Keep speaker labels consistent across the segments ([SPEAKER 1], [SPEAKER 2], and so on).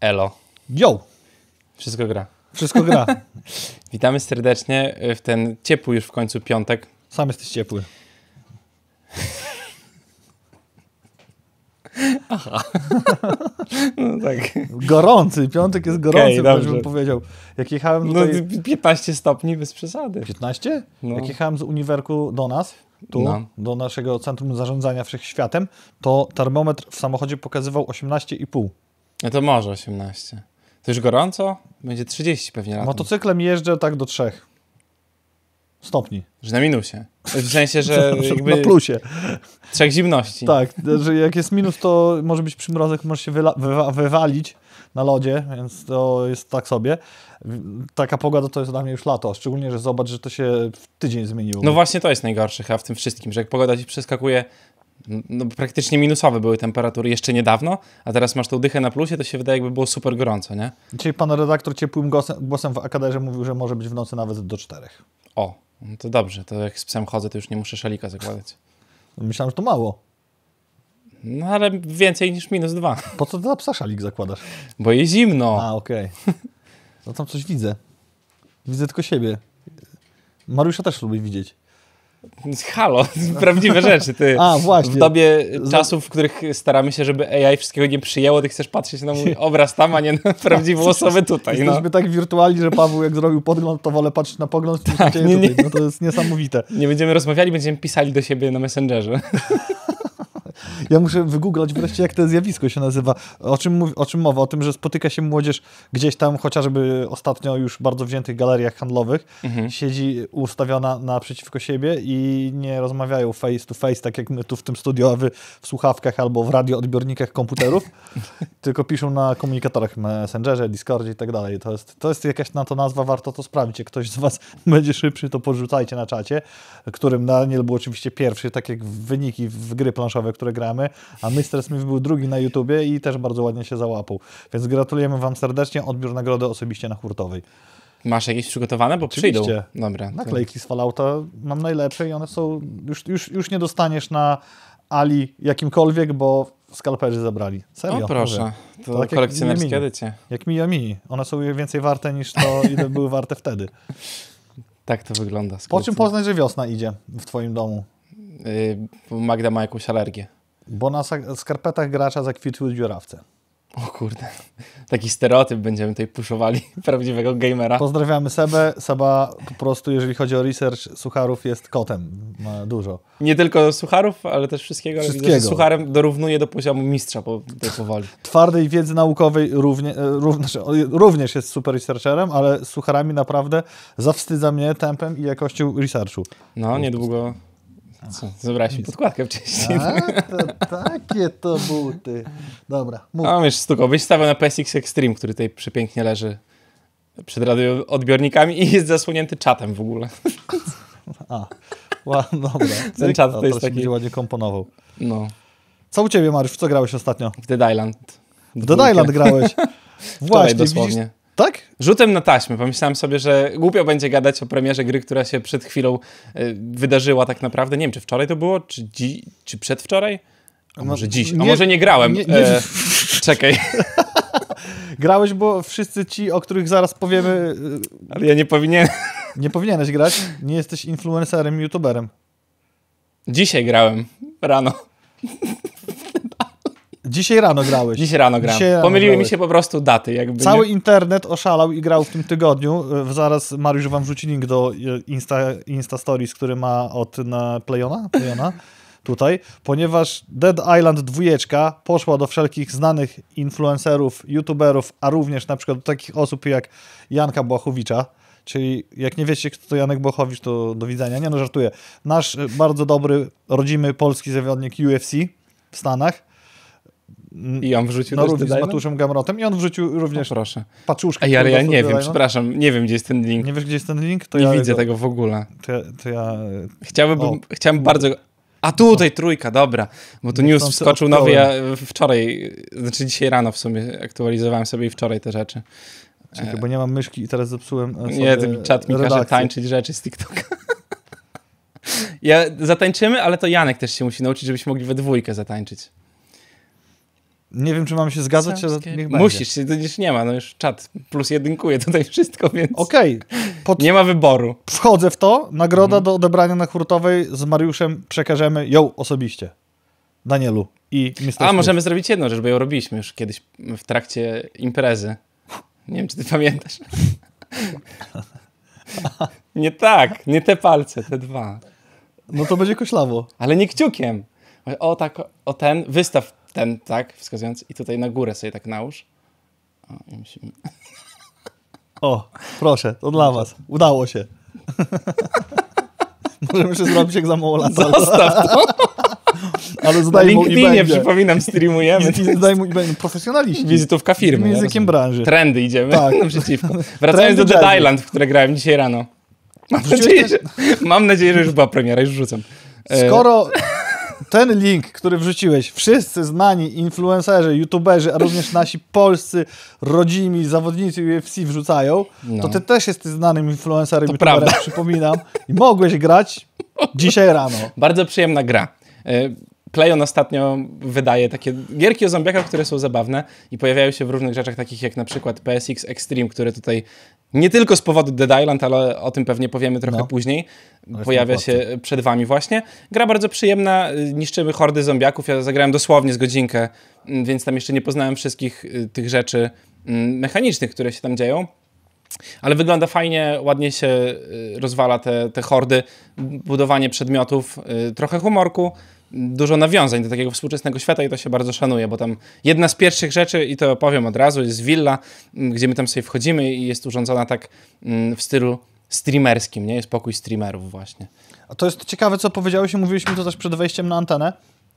[SPEAKER 1] Elo. Yo! Wszystko gra. Wszystko gra. Witamy serdecznie w ten ciepły już w końcu piątek. Sam jesteś ciepły. Aha. No tak.
[SPEAKER 2] Gorący, piątek jest gorący, okay, bym powiedział. Jak jechałem no, tutaj... No, 15 stopni bez przesady. 15? No. Jak jechałem z uniwerku do nas, tu, no. do naszego Centrum Zarządzania Wszechświatem, to termometr w samochodzie pokazywał 18,5. No to
[SPEAKER 1] może 18. To już gorąco? Będzie 30 pewnie
[SPEAKER 2] Motocyklem jeżdżę tak do 3
[SPEAKER 1] stopni. Że na minusie. W sensie, że jakby... Na plusie. Trzech zimności. Tak, że
[SPEAKER 2] jak jest minus, to może być przymrozek, może się wywa- wywalić na lodzie, więc to jest tak sobie. Taka pogoda to jest dla mnie już lato, szczególnie, że zobacz, że to się w tydzień zmieniło. No
[SPEAKER 1] właśnie to jest najgorsze chyba w tym wszystkim, że jak pogoda ci przeskakuje no, praktycznie minusowe były temperatury jeszcze niedawno, a teraz masz tą dychę na plusie, to się wydaje jakby było super gorąco, nie?
[SPEAKER 2] Czyli pan redaktor ciepłym głosem, w akademii mówił, że może być w nocy nawet
[SPEAKER 1] do czterech. O, no to dobrze, to jak z psem chodzę, to już nie muszę szalika zakładać. No, myślałem, że to mało. No ale więcej niż minus dwa. Po co ty na psa szalik zakładasz?
[SPEAKER 2] Bo jest zimno. A, okej. Okay. No tam coś widzę. Widzę tylko siebie. Mariusza też lubi widzieć.
[SPEAKER 1] Halo, prawdziwe rzeczy, ty. A, właśnie. W dobie czasów, w których staramy się, żeby AI wszystkiego nie przyjęło, ty chcesz patrzeć na mój obraz tam, a nie na prawdziwą osobę tutaj. No. Jesteśmy
[SPEAKER 2] no. tak wirtualni, że Paweł jak zrobił podgląd, to wolę patrzeć na
[SPEAKER 1] pogląd niż tak, nie, tutaj. No to jest niesamowite. Nie będziemy rozmawiali, będziemy pisali do siebie na Messengerze.
[SPEAKER 2] Ja muszę wygooglać wreszcie, jak to zjawisko się nazywa. O czym, o czym mowa? O tym, że spotyka się młodzież gdzieś tam, chociażby ostatnio już bardzo wziętych galeriach handlowych, mhm. siedzi ustawiona naprzeciwko siebie i nie rozmawiają face to face, tak jak my tu w tym studio, a wy w słuchawkach albo w radioodbiornikach komputerów, tylko piszą na komunikatorach Messengerze, Discordzie i tak dalej. To jest, to jest jakaś na to nazwa, warto to sprawdzić. Jak ktoś z was będzie szybszy, to porzucajcie na czacie, którym Daniel był oczywiście pierwszy, tak jak wyniki w gry planszowe, które grałem a Mr. Smith był drugi na YouTubie i też bardzo ładnie się załapał. Więc gratulujemy Wam serdecznie, odbiór nagrody osobiście na Hurtowej. Masz jakieś przygotowane? Bo Oczywiście. przyjdą. Dobra. Naklejki z Fallouta mam najlepsze i one są... Już, już, już nie dostaniesz na Ali jakimkolwiek, bo skalperzy zabrali. Serio. O proszę, to, to tak kolekcjonerskie edycje. Jak Mia Mini. One są więcej warte niż to, ile były warte wtedy.
[SPEAKER 1] Tak to wygląda. Po czym
[SPEAKER 2] poznać, że wiosna idzie w twoim domu? Yy, Magda ma jakąś alergię. Bo na skarpetach gracza zakwitły dziurawce.
[SPEAKER 1] O kurde, taki stereotyp będziemy tutaj puszowali prawdziwego gamera.
[SPEAKER 2] Pozdrawiamy Sebę. Seba
[SPEAKER 1] po prostu, jeżeli chodzi o
[SPEAKER 2] research, sucharów jest kotem. Ma dużo.
[SPEAKER 1] Nie tylko sucharów, ale też wszystkiego. wszystkiego. Widzę, sucharem dorównuje do poziomu mistrza po tej powoli. Twardej wiedzy naukowej
[SPEAKER 2] równie, e, również, również jest super researcherem, ale z sucharami naprawdę zawstydza
[SPEAKER 1] mnie tempem i jakością researchu. No, niedługo co, zabrałeś mi podkładkę wcześniej. A, tak? to, takie to
[SPEAKER 2] buty. Dobra, mów. No,
[SPEAKER 1] wiesz, stuko. Byś na PSX Extreme, który tutaj przepięknie leży przed radioodbiornikami i jest zasłonięty czatem w ogóle. A, ła, dobra. Ten czat to, to jest taki... ładnie komponował.
[SPEAKER 2] No. Co u ciebie, Mariusz? Co grałeś ostatnio? W Dead Island. W Dead Island grałeś.
[SPEAKER 1] Właśnie, dosłownie. Widzisz, tak? Rzutem na taśmę. Pomyślałem sobie, że głupio będzie gadać o premierze gry, która się przed chwilą y, wydarzyła tak naprawdę. Nie wiem, czy wczoraj to było, czy, dzi- czy przedwczoraj? A może no, dziś, a nie, może nie grałem. Nie, e, nie, e, czekaj.
[SPEAKER 2] Grałeś, bo wszyscy ci, o których zaraz powiemy... E, Ale ja nie powinien. Nie powinieneś grać? Nie jesteś influencerem, youtuberem.
[SPEAKER 1] Dzisiaj grałem, rano. Dzisiaj rano grałeś. Dzisiaj rano grałem. Dzisiaj rano Pomyliły grałeś. mi się po prostu daty. Jakby, Cały nie?
[SPEAKER 2] internet oszalał i grał w tym tygodniu. E, zaraz Mariusz wam wrzuci link do e, Insta, Insta Stories, który ma od na Playona. Playona. tutaj, ponieważ Dead Island 2 poszła do wszelkich znanych influencerów, youtuberów, a również na przykład do takich osób jak Janka Błachowicza. Czyli jak nie wiecie, kto to Janek Błachowicz, to do widzenia. Nie no, żartuję. Nasz e, bardzo dobry, rodzimy polski zawodnik UFC w Stanach i on wrzucił no, też z Matuszem Gamrotem i on
[SPEAKER 1] wrzucił również Proszę. paczuszkę. Ej, ale ja nie wiem, przepraszam, nie wiem, gdzie jest ten link. Nie wiesz, gdzie jest ten link? To nie ja widzę tego w ogóle. To ja, to ja... E, chciałbym, o, chciałbym bardzo... A tutaj trójka, dobra, bo tu news wskoczył nowy, ja wczoraj, znaczy dzisiaj rano w sumie aktualizowałem sobie i wczoraj te rzeczy. Czekaj, e, bo nie mam myszki i teraz zepsułem e, Nie, czat mi redakcję. każe tańczyć rzeczy z TikToka. ja, zatańczymy, ale to Janek też się musi nauczyć, żebyśmy mogli we dwójkę zatańczyć. Nie wiem, czy mam się zgadzać, ale niech będzie. Musisz, to nie ma, no już czat plus jedynkuje tutaj wszystko, więc... Okej. Okay. nie ma wyboru.
[SPEAKER 2] Wchodzę w to, nagroda mhm. do odebrania na Hurtowej z Mariuszem przekażemy ją osobiście.
[SPEAKER 1] Danielu i Mr. A, możemy zrobić jedną rzecz, bo ją robiliśmy już kiedyś w trakcie imprezy. Nie wiem, czy ty pamiętasz. nie tak, nie te palce, te dwa. No to będzie koślawo. Ale nie kciukiem. O tak, o ten, wystaw ten, tak, wskazując. I tutaj na górę sobie tak nałóż. O, i musimy...
[SPEAKER 2] O, proszę, to dla was. Udało się. Możemy się zrobić jak za mało lat. Zostaw to. Ale zdaj mu i będzie. przypominam, streamujemy. I, i zdaj mu i będzie. Profesjonaliści. Wizytówka firmy. Językiem branży. Trendy idziemy tak. naprzeciwko. Wracając Trendy do Dead Island,
[SPEAKER 1] w które grałem dzisiaj rano. Mam nadzieję, że, mam nadzieję, że już była premiera, już rzucam. E,
[SPEAKER 2] Skoro ten link, który wrzuciłeś, wszyscy znani influencerzy, youtuberzy, a również nasi polscy, rodzimi zawodnicy UFC wrzucają, no. to ty też jesteś znanym influencerem, to youtuberem, prawda. przypominam. I mogłeś grać dzisiaj rano.
[SPEAKER 1] Bardzo przyjemna gra. E, Playon ostatnio wydaje takie gierki o zombiakach, które są zabawne i pojawiają się w różnych rzeczach takich jak na przykład PSX Extreme, które tutaj nie tylko z powodu Dead Island, ale o tym pewnie powiemy trochę no. później. Ale no, Pojawia się przed wami właśnie. Gra bardzo przyjemna, y, niszczymy hordy zombiaków. Ja zagrałem dosłownie z godzinkę, mm, więc tam jeszcze nie poznałem wszystkich y, tych rzeczy mm, mechanicznych, które się tam dzieją. Ale wygląda fajnie, ładnie się y, rozwala te, te hordy, budowanie przedmiotów, trochę humorku dużo nawiązań do takiego współczesnego świata i to się bardzo szanuje, bo tam jedna z pierwszych rzeczy, i to powiem od razu, jest willa, mm, gdzie my tam sobie wchodzimy i jest urządzona tak mm, w stylu streamerskim, nie? Jest pokój streamerów właśnie. A to jest ciekawe, co powiedziałeś, mówiliśmy to też przed wejściem na antenę,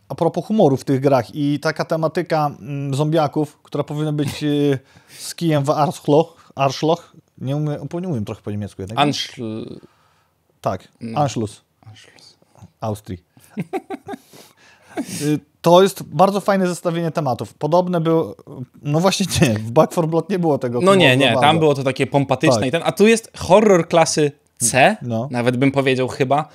[SPEAKER 2] a propos humoru w tych grach i taka tematyka mm, zombiaków, która powinna być y, z kijem w Arschloch, Arschloch, nie umiem, nie umiem trochę po niemiecku jednak. Anschl... Tak, no. Anschluss. Anschluss. Austrii. Y, to jest bardzo fajne zestawienie tematów. Podobne było. No właśnie nie, w Back for Blood nie było tego. No nie, nie, tam było
[SPEAKER 1] to takie pompatyczne tak. i ten. A tu jest horror klasy C, mm, no. nawet bym powiedział chyba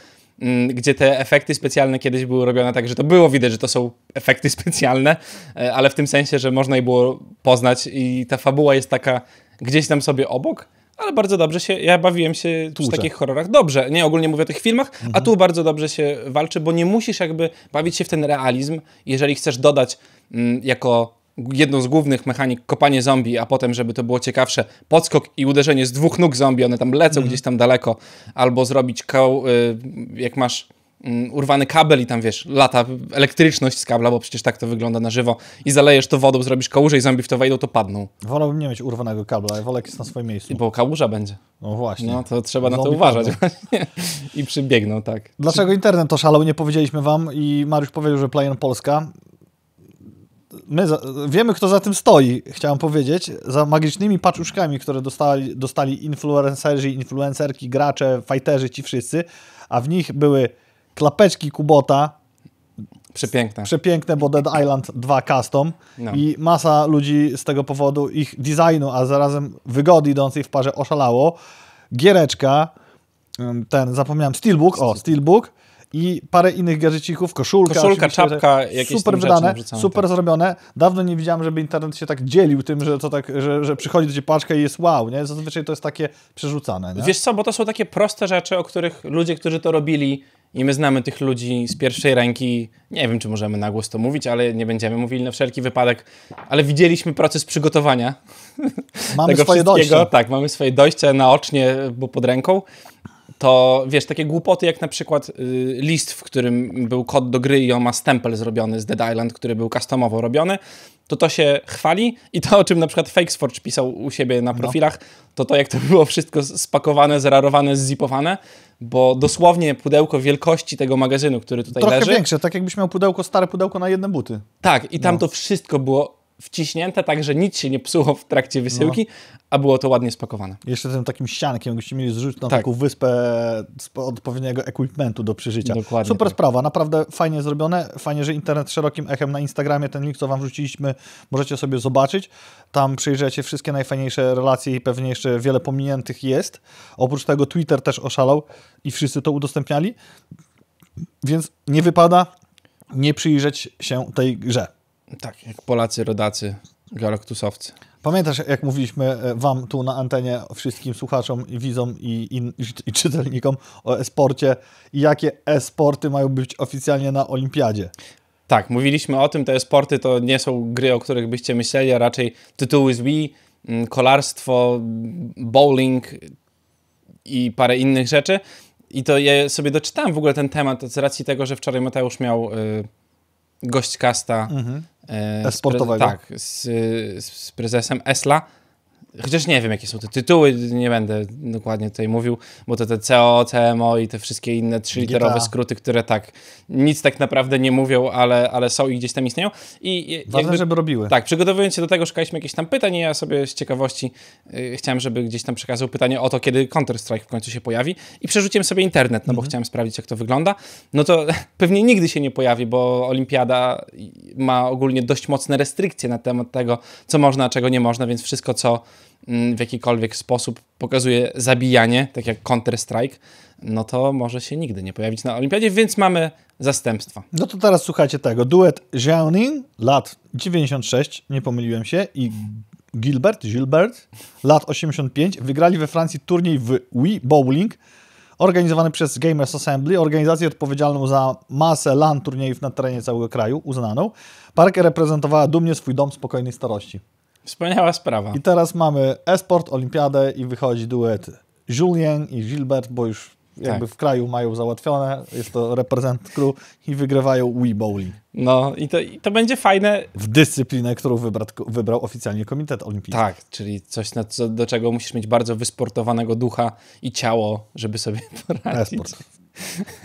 [SPEAKER 1] mm, gdzie te efekty specjalne kiedyś były robione tak, że to było widać, że to są efekty specjalne, e, ale w tym sensie, że można je było poznać i ta fabuła jest taka gdzieś tam sobie obok, ale bardzo dobrze się, ja bawiłem się Tłucze. w takich horrorach dobrze, nie ogólnie mówię o tych filmach, mhm. a tu bardzo dobrze się walczy, bo nie musisz jakby bawić się w ten realizm, jeżeli chcesz dodać m, mm, jako jedną z głównych mechanik kopanie zombie, a potem, żeby to było ciekawsze, podskok i uderzenie z dwóch nóg zombie, one tam lecą mhm. gdzieś tam daleko, albo zrobić, koł, y, jak masz Mm, urwany kabel i tam wiesz, lata elektryczność z kabla, bo przecież tak to wygląda na żywo i zalejesz to wodą, zrobisz kałużę i zombie w to wejdą, to padną.
[SPEAKER 2] Wolałbym nie mieć urwanego kabla, ja wolę jak jest na swoim miejscu. Bo kałuża będzie. No właśnie. No to trzeba zombie na to uważać
[SPEAKER 1] i przybiegną, tak. Dlaczego
[SPEAKER 2] internet to szalał, nie powiedzieliśmy wam i Mariusz powiedział, że Playon Polska. My za, wiemy, kto za tym stoi, chciałem powiedzieć, za magicznymi paczuszkami, które dostali, dostali influencerzy, influencerki, gracze, fajterzy, ci wszyscy, a w nich były klapeczki Kubota. Przepiękne. Przepiękne, bo Dead Island 2 Custom no. i masa ludzi z tego powodu ich designu, a zarazem wygody idącej w parze oszalało. Giereczka, ten, zapomniałem, Steelbook, o, Steelbook i parę innych gierzycików, koszulka. Koszulka, czapka, jakieś Super wydane, super tak. zrobione. Dawno nie widziałem, żeby internet się tak dzielił tym, że to tak, że, że przychodzi do ciebie paczka i jest wow, nie? Zazwyczaj to jest takie przerzucane, nie?
[SPEAKER 1] Wiesz co, bo to są takie proste rzeczy, o których ludzie, którzy to robili, i my znamy tych ludzi z pierwszej ręki. Nie wiem, czy możemy na głos to mówić, ale nie będziemy mówili na wszelki wypadek. Ale widzieliśmy proces przygotowania. Mamy swoje dojście. Tak, mamy swoje dojście naocznie, bo pod ręką to wiesz, takie głupoty jak na przykład y, list, w którym był kod do gry i on ma stempel zrobiony z Dead Island, który był customowo robiony, to to się chwali i to, o czym na przykład Fakesforge pisał u siebie na no. profilach, to to, jak to było wszystko spakowane, zrarowane, zzipowane, bo dosłownie pudełko wielkości tego magazynu, który tutaj Trochę leży... Trochę większe,
[SPEAKER 2] tak jakbyś miał pudełko, stare pudełko na jedne
[SPEAKER 1] buty. Tak, i tam no. to wszystko było wciśnięte tak, że nic się nie psuło w trakcie wysyłki, no. a było to ładnie spakowane.
[SPEAKER 2] Jeszcze tym takim ściankiem, jakbyście mieli zrzucić na tak. taką wyspę odpowiedniego equipmentu do przeżycia. Dokładnie Super tak. sprawa, naprawdę fajnie zrobione, fajnie, że internet szerokim echem na Instagramie, ten link, co wam wrzuciliśmy, możecie sobie zobaczyć. Tam się wszystkie najfajniejsze relacje i pewnie jeszcze wiele pominiętych jest. Oprócz tego Twitter też oszalał i wszyscy to udostępniali, więc nie wypada nie
[SPEAKER 1] przyjrzeć się tej grze. Tak, jak Polacy, rodacy, galaktusowcy.
[SPEAKER 2] Pamiętasz, jak mówiliśmy e, wam tu na antenie, wszystkim słuchaczom i widzom i, i, i czytelnikom o esporcie i jakie esporty mają być oficjalnie na olimpiadzie?
[SPEAKER 1] Tak, mówiliśmy o tym, te esporty to nie są gry, o których byście myśleli, a raczej tytuły z Wii, mm, kolarstwo, bowling i parę innych rzeczy. I to ja sobie doczytałem w ogóle ten temat z racji tego, że wczoraj Mateusz miał y, gość kasta mhm. E, z sportowego. tak, z, z prezesem Esla Chociaż nie wiem, jakie są te tytuły, nie będę dokładnie tutaj mówił, bo to te CO, CMO i te wszystkie inne trzyliterowe skróty, które tak, nic tak naprawdę nie mówią, ale, ale są i gdzieś tam istnieją. I Ważne, jakby, żeby robiły. Tak, przygotowując się do tego, szukaliśmy jakichś tam pytań i ja sobie z ciekawości yy, chciałem, żeby gdzieś tam przekazał pytanie o to, kiedy Counter-Strike w końcu się pojawi i przerzuciłem sobie internet, no bo mhm. chciałem sprawdzić, jak to wygląda. No to pewnie nigdy się nie pojawi, bo Olimpiada ma ogólnie dość mocne restrykcje na temat tego, co można, a czego nie można, więc wszystko, co Mm, w jakikolwiek sposób pokazuje zabijanie, tak jak Counter-Strike, no to może się nigdy nie pojawić na olimpiadzie, więc mamy zastępstwa.
[SPEAKER 2] No to teraz słuchajcie tego. Duet Xiaoning, lat 96, nie pomyliłem się, i Gilbert, Gilbert, lat 85, wygrali we Francji turniej w Wii Bowling, organizowany przez Gamers Assembly, organizację odpowiedzialną za masę LAN turniejów na terenie całego kraju, uznaną. Parkę reprezentowała dumnie swój dom spokojnej starości.
[SPEAKER 1] Wspaniała sprawa. I
[SPEAKER 2] teraz mamy esport, olimpiadę i wychodzi duet Julien i Gilbert, bo już jakby tak. w kraju mają załatwione, jest to reprezent crew i wygrywają Wii Bowling.
[SPEAKER 1] No i to, i to będzie fajne. W dyscyplinę, którą wybra, wybrał oficjalnie Komitet Olimpijski. Tak, czyli coś, do czego musisz mieć bardzo wysportowanego ducha i ciało, żeby sobie poradzić. Esport.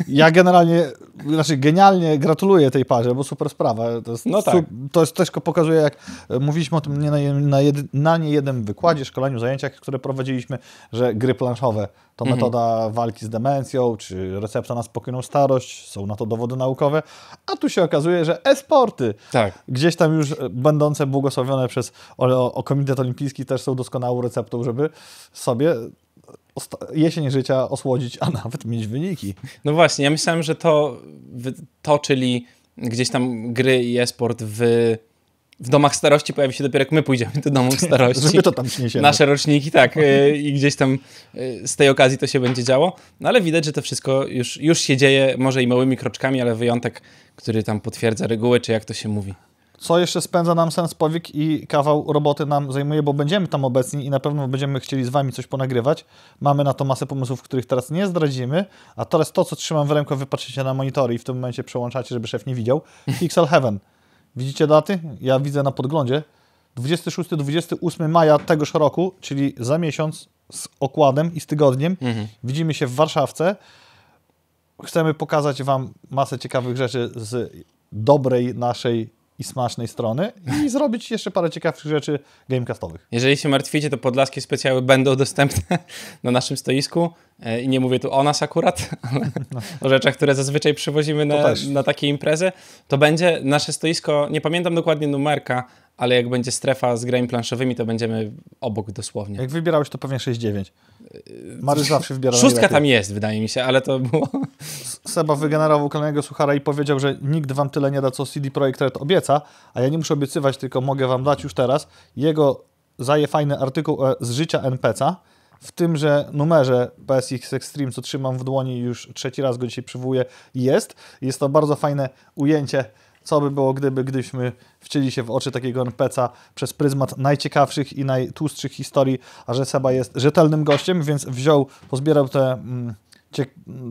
[SPEAKER 2] Ja generalnie, znaczy genialnie gratuluję tej parze, bo super sprawa. To jest, no tak. to jest też pokazuje, jak e, mówiliśmy o tym na, na, jedy, na niejednym wykładzie, szkoleniu, zajęciach, które prowadziliśmy, że gry planszowe to mhm. metoda walki z demencją, czy recepta na spokojną starość, są na to dowody naukowe, a tu się okazuje, że e-sporty, tak. gdzieś tam już e, będące błogosławione przez o, o Komitet Olimpijski, też są doskonałą receptą, żeby sobie jesień życia osłodzić, a nawet mieć wyniki.
[SPEAKER 1] No właśnie, ja myślałem, że to, to czyli gdzieś tam gry i e-sport w, w domach starości pojawi się dopiero jak my pójdziemy do domów starości. Żeby to tam przyniesiemy. Nasze roczniki, tak. E, I gdzieś tam e, z tej okazji to się będzie działo. No ale widać, że to wszystko już, już się dzieje, może i małymi kroczkami, ale wyjątek, który tam potwierdza reguły, czy jak to się mówi
[SPEAKER 2] co jeszcze spędza nam sens powiek i kawał roboty nam zajmuje, bo będziemy tam obecni i na pewno będziemy chcieli z Wami coś ponagrywać. Mamy na to masę pomysłów, których teraz nie zdradzimy, a teraz to, co trzymam w ręku, wypatrzycie na monitory i w tym momencie przełączacie, żeby szef nie widział. Pixel Heaven. Widzicie daty? Ja widzę na podglądzie. 26-28 maja tegoż roku, czyli za miesiąc z okładem i z tygodniem. Mhm. Widzimy się w Warszawce. Chcemy pokazać Wam masę ciekawych rzeczy z dobrej naszej i smacznej strony i zrobić jeszcze parę ciekawszych rzeczy gamecastowych.
[SPEAKER 1] Jeżeli się martwicie, to podlaskie specjały będą dostępne na naszym stoisku e, i nie mówię tu o nas akurat, ale no. o rzeczach, które zazwyczaj przywozimy na, na takie imprezy. To będzie nasze stoisko, nie pamiętam dokładnie numerka, ale jak będzie strefa z grami planszowymi, to będziemy obok dosłownie. Jak wybierałeś, to pewnie 69.
[SPEAKER 2] Y, Mariusz zawsze wybiera Szóstka najlepiej. tam jest, wydaje mi się, ale to było... Seba wygenerował kolejnego suchara i powiedział, że nikt wam tyle nie da, co CD Projekt Red obieca, a ja nie muszę obiecywać, tylko mogę wam dać już teraz. Jego zaje fajny artykuł e, z życia NPC'a, w tym, że numerze PSX Extreme, co trzymam w dłoni już trzeci raz go dzisiaj przywołuję, jest. Jest to bardzo fajne ujęcie co by było, gdyby, gdybyśmy wcieli się w oczy takiego NPC'a przez pryzmat najciekawszych i najtłustszych historii, a że Seba jest rzetelnym gościem, więc wziął, pozbierał te... Mm, mm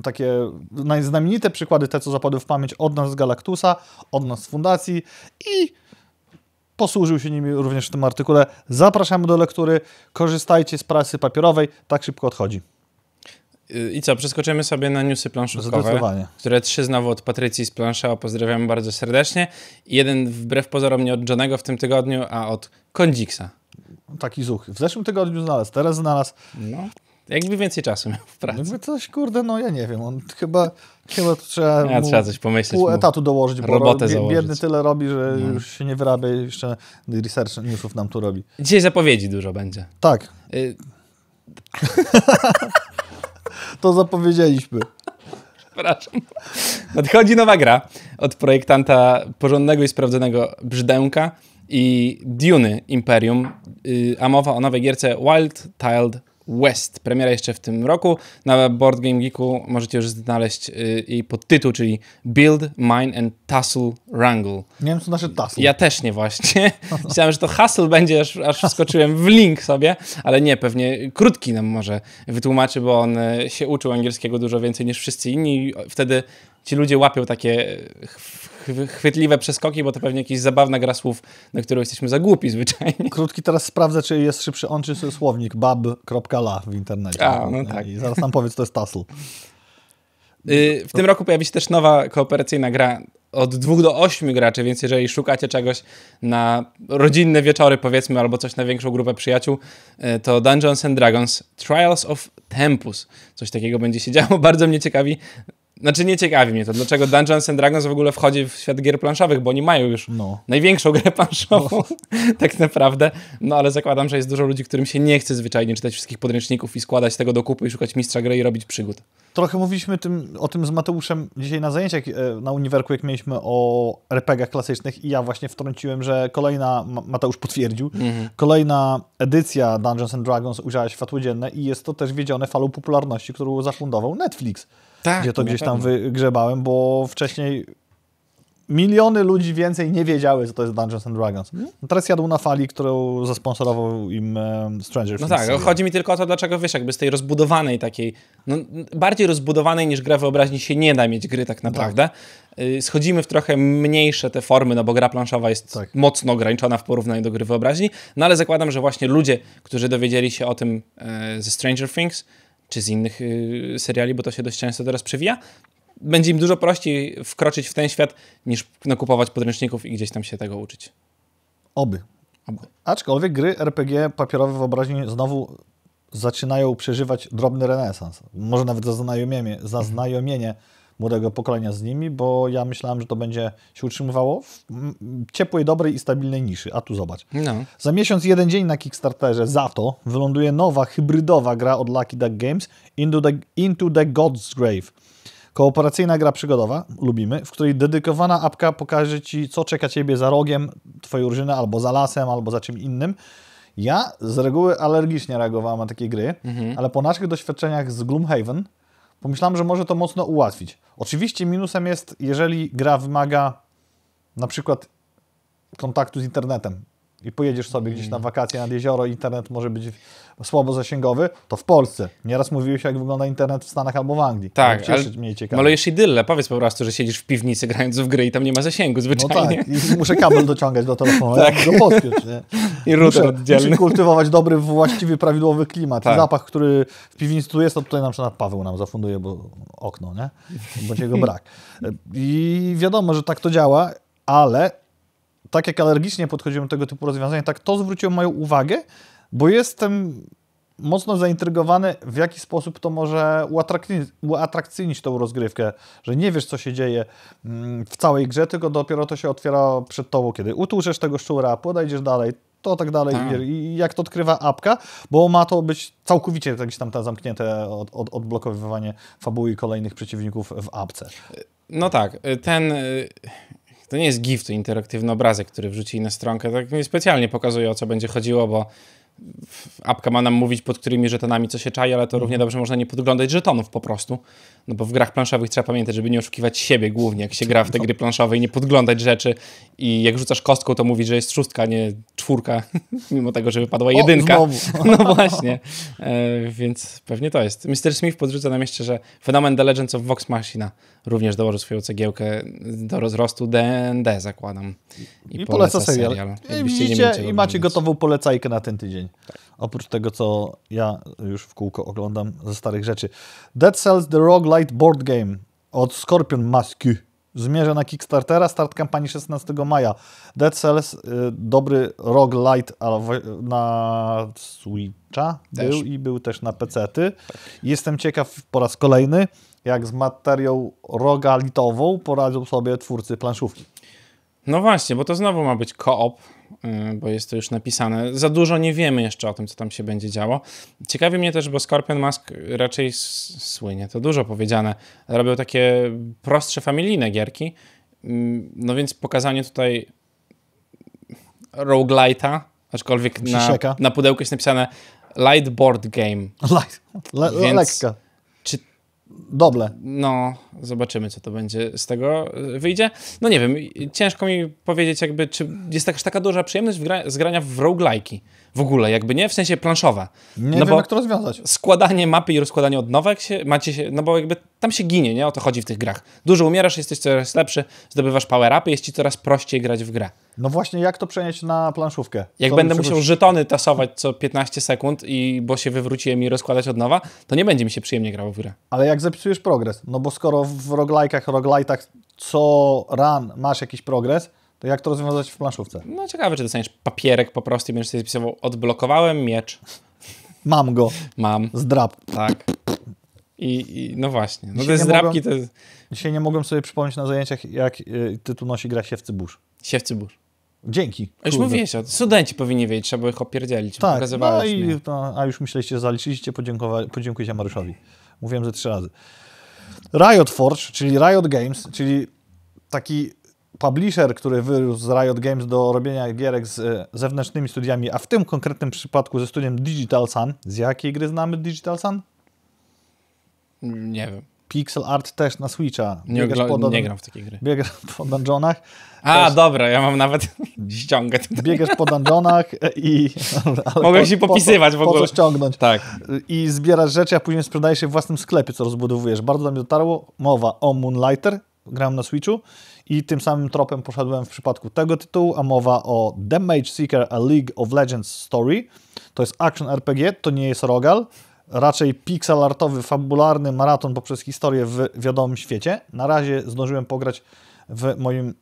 [SPEAKER 2] takie najznamienite przykłady, te co zapadły w pamięć od nas z Galactusa, od nas z Fundacji i posłużył się nimi również w tym artykule. Zapraszamy do lektury, korzystajcie z prasy papierowej, tak szybko odchodzi.
[SPEAKER 1] I co, przeskoczymy sobie na newsy planszówkowe, które trzy znowu od Patrycji z Planszała pozdrawiam bardzo serdecznie. I jeden wbrew pozorom nie od Johnego w tym tygodniu, a od Kondziksa. No, taki zuch. W zeszłym tygodniu znalazł, teraz znalazł. No. Jakby więcej czasu miał w pracy. Jakby coś,
[SPEAKER 2] kurde, no ja nie wiem, on chyba, chyba trzeba, ja, trzeba coś pomyśleć, pół etatu dołożyć, bo robotę ro, biedny tyle robi, że no. już się nie wyrabia jeszcze research newsów nam tu robi.
[SPEAKER 1] Dzisiaj zapowiedzi dużo będzie. Tak. Y To zapowiedzieliśmy. Przepraszam. Nadchodzi nowa gra od projektanta porządnego i sprawdzonego Brzdęka i Duny Imperium, y, a mowa o nowej gierce Wild Tiled West. Premiera jeszcze w tym roku. Na Board Game Geeku możecie już znaleźć y, jej podtytuł, czyli Build, Mine and Tussle Wrangle. Nie wiem, co znaczy tussle. Ja też nie właśnie. Myślałem, że to hustle będzie, aż, aż wskoczyłem w link sobie, ale nie, pewnie krótki nam może wytłumaczy, bo on y, się uczył angielskiego dużo więcej niż wszyscy inni. Wtedy ci ludzie łapią takie y, chwytliwe przeskoki, bo to pewnie jakiś zabawna gra słów, na którą jesteśmy za głupi zwyczajnie.
[SPEAKER 2] Krótki teraz sprawdzę, czy jest szybszy on, czy słownik bab.la w internecie. A, no tak. I zaraz nam powiedz, to jest TASL.
[SPEAKER 1] Y, w tym roku pojawi się też nowa kooperacyjna gra od dwóch do ośmiu graczy, więc jeżeli szukacie czegoś na rodzinne wieczory, powiedzmy, albo coś na większą grupę przyjaciół, y, to Dungeons and Dragons Trials of Tempus. Coś takiego będzie się działo, bardzo mnie ciekawi. Znaczy nie ciekawi mnie to, dlaczego Dungeons and Dragons w ogóle wchodzi w świat gier planszowych, bo oni mają już no. największą grę planszową no. tak naprawdę, no ale zakładam, że jest dużo ludzi, którym się nie chce zwyczajnie czytać wszystkich podręczników i składać tego do kupy i szukać mistrza gry i robić przygód.
[SPEAKER 2] Trochę mówiliśmy tym, o tym z Mateuszem dzisiaj na zajęciach e, na uniwerku, jak mieliśmy o RPGach klasycznych i ja właśnie wtrąciłem, że kolejna, Mateusz potwierdził, mhm. kolejna edycja Dungeons and Dragons ujrzała światło dzienne i jest to też wiedzione falą popularności, którą zafundował Netflix tak, gdzie to gdzieś tam wygrzebałem, bo wcześniej miliony ludzi więcej nie wiedziały, co to jest Dungeons and Dragons. No teraz jadł na fali, którą zasponsorował im um, Stranger no Things. No tak, chodzi
[SPEAKER 1] mi tylko o to, dlaczego wiesz, jakby z tej rozbudowanej takiej, no, bardziej rozbudowanej niż gra wyobraźni się nie da mieć gry tak naprawdę. Tak. Y, schodzimy w trochę mniejsze te formy, no bo gra planszowa jest tak. mocno ograniczona w porównaniu do gry wyobraźni, no ale zakładam, że właśnie ludzie, którzy dowiedzieli się o tym e, ze Stranger Things, czy z innych y, seriali, bo to się dość często teraz przewija, będzie im dużo prościej wkroczyć w ten świat, niż nakupować podręczników i gdzieś tam się tego uczyć. Oby.
[SPEAKER 2] Oby. Aczkolwiek gry RPG papierowe wyobraźni znowu zaczynają przeżywać drobny renesans. Może nawet zaznajomienie, mhm. zaznajomienie mhm młodego pokolenia z nimi, bo ja myślałem, że to będzie się utrzymywało w ciepłej, dobrej i stabilnej niszy. A tu zobacz. No. Za miesiąc, jeden dzień na Kickstarterze za to wyląduje nowa, hybrydowa gra od Lucky Duck Games Into the, Into the God's Grave. Kooperacyjna gra przygodowa, lubimy, w której dedykowana apka pokaże Ci, co czeka Ciebie za rogiem Twojej urzyny, albo za lasem, albo za czym innym. Ja z reguły alergicznie reagowałem na takie gry, mhm. ale po naszych doświadczeniach z Gloomhaven pomyślałem, że może to mocno ułatwić. Oczywiście minusem jest, jeżeli gra wymaga na przykład kontaktu z internetem, i pojedziesz sobie gdzieś na mm. wakacje nad jezioro, internet może być słabo zasięgowy, to w Polsce. Nieraz mówiłeś, jak wygląda internet w Stanach albo w
[SPEAKER 1] Anglii. Tak, no, ale mnie ciekawe. malujesz idyllę. Powiedz po prostu, że siedzisz w piwnicy grając w gry i tam nie ma zasięgu zwyczajnie. No tak, i muszę kabel dociągać do telefonu, tak. ja go podpiąć. Nie? I router muszę, oddzielny. Muszę
[SPEAKER 2] kultywować dobry, właściwy, prawidłowy klimat. Tak. Zapach, który w piwnicy tu jest, to tutaj na przykład Paweł nam zafunduje, bo okno, nie? Bądź jego brak. I wiadomo, że tak to działa, ale tak jak alergicznie podchodziłem do tego typu rozwiązań, tak to zwróciło moją uwagę, bo jestem mocno zaintrygowany, w jaki sposób to może uatrakcyjnić, tą rozgrywkę, że nie wiesz, co się dzieje mm, w całej grze, tylko dopiero to się otwiera przed tobą, kiedy utłuczesz tego szczura, podejdziesz dalej, to tak dalej. Tak. I jak to odkrywa apka, bo ma to być całkowicie jakieś tam te zamknięte od, od, odblokowywanie fabuły kolejnych przeciwników w apce.
[SPEAKER 1] No tak, ten to nie jest GIF, to interaktywny obrazek, który wrzucili na stronkę. Tak specjalnie pokazuje, o co będzie chodziło, bo apka ma nam mówić, pod którymi żetonami co się czai, ale to równie dobrze można nie podglądać żetonów po prostu. No bo w grach planszowych trzeba pamiętać, żeby nie oszukiwać siebie głównie, jak się gra w te no. gry planszowe i nie podglądać rzeczy. I jak rzucasz kostką, to mówisz, że jest szóstka, nie czwórka, mimo tego, że wypadła jedynka. O, no właśnie. E, więc pewnie to jest. Mr. Smith podrzuca nam jeszcze, że fenomen The Legends of Vox Machina również dołożył swoją cegiełkę do rozrostu D&D, zakładam. I, I poleca, poleca serial. serial. I, widzicie, I macie gotową polecajkę na ten tydzień.
[SPEAKER 2] Tak. Oprócz tego, co ja już w kółko oglądam ze starych rzeczy. Dead Cells The Rogue Light Board Game od Scorpion Masky zmierza na Kickstartera, start kampanii 16 maja. Dead Cells, y, dobry roguelite na Switcha też. był i był też na PC-ty. Jestem ciekaw po raz kolejny,
[SPEAKER 1] jak z materią rogalitową poradzą sobie twórcy planszówki. No właśnie, bo to znowu ma być koop, mm, bo jest to już napisane. Za dużo nie wiemy jeszcze o tym, co tam się będzie działo. Ciekawi mnie też, bo Scorpion Mask raczej słynie, to dużo powiedziane. Robią takie prostsze, familijne gierki, mm, no więc pokazanie tutaj roguelite'a, aczkolwiek na, na pudełku jest napisane Lightboard Game. Light, le, więc... lekka doble. No, zobaczymy, co to będzie z tego y, wyjdzie. No nie wiem, ciężko mi powiedzieć, jakby, czy jest aż taka duża przyjemność w gra, z grania w roguelike'i w ogóle, jakby nie, w sensie planszowe. Nie no wiem, jak to rozwiązać. Składanie mapy i rozkładanie odnowek się, macie się, no bo jakby tam się ginie, nie? O to chodzi w tych grach. Dużo umierasz, jesteś coraz lepszy, zdobywasz power-upy, jest ci coraz prościej grać w grę.
[SPEAKER 2] No właśnie, jak to przenieść na planszówkę? Jak będę musiał przywróci...
[SPEAKER 1] żetony tasować co 15 sekund, i bo się wywróciłem i rozkładać od nowa, to nie będzie mi się przyjemnie grało w grę.
[SPEAKER 2] Ale jak zepsujesz progres? No bo skoro w roglajkach, roglajtach co run masz jakiś progres, to jak to rozwiązać w planszówce?
[SPEAKER 1] No ciekawe, czy dostaniesz papierek po prostu i będziesz sobie spisywał odblokowałem miecz. Mam go. Mam. Zdrab. Tak. I, I, no
[SPEAKER 2] właśnie. No dzisiaj te zdrabki mogłem, to... Dzisiaj nie mogłem sobie przypomnieć na zajęciach, jak y, tytuł nosi gra Siewcy
[SPEAKER 1] Burz. Siewcy Burz. Dzięki. A już mówiłeś, o, studenci powinni wiedzieć, trzeba było ich opierdzielić. Tak, no i,
[SPEAKER 2] to, a już myśleliście, że zaliczyliście, podziękujcie Maryszowi. Mówiłem ze trzy razy. Riot Forge, czyli Riot Games, czyli taki publisher, który wyrósł z Riot Games do robienia gierek z e, zewnętrznymi studiami, a w tym konkretnym przypadku ze studiem Digital Sun. Z jakiej gry znamy Digital Sun? Nie wiem. Pixel Art też na Switcha. Nie, biegasz po nie gram w takie gry. Biegasz po dungeonach. A, też...
[SPEAKER 1] dobra, ja mam nawet ściągę. Tutaj. Biegasz
[SPEAKER 2] po dungeonach e, i... Mogę się popisywać po, w ogóle. Po co ściągnąć. Tak. I zbierasz rzeczy, a później sprzedajesz je w własnym sklepie, co rozbudowujesz. Bardzo mnie dotarło mowa o Moonlighter, gram na Switchu i tym samym tropem poszedłem w przypadku tego tytułu, a mowa o Damage Seeker A League of Legends Story. To jest action RPG, to nie jest rogal. Raczej pixelartowy, fabularny maraton poprzez historię w wiadomym świecie. Na razie zdążyłem pograć w moim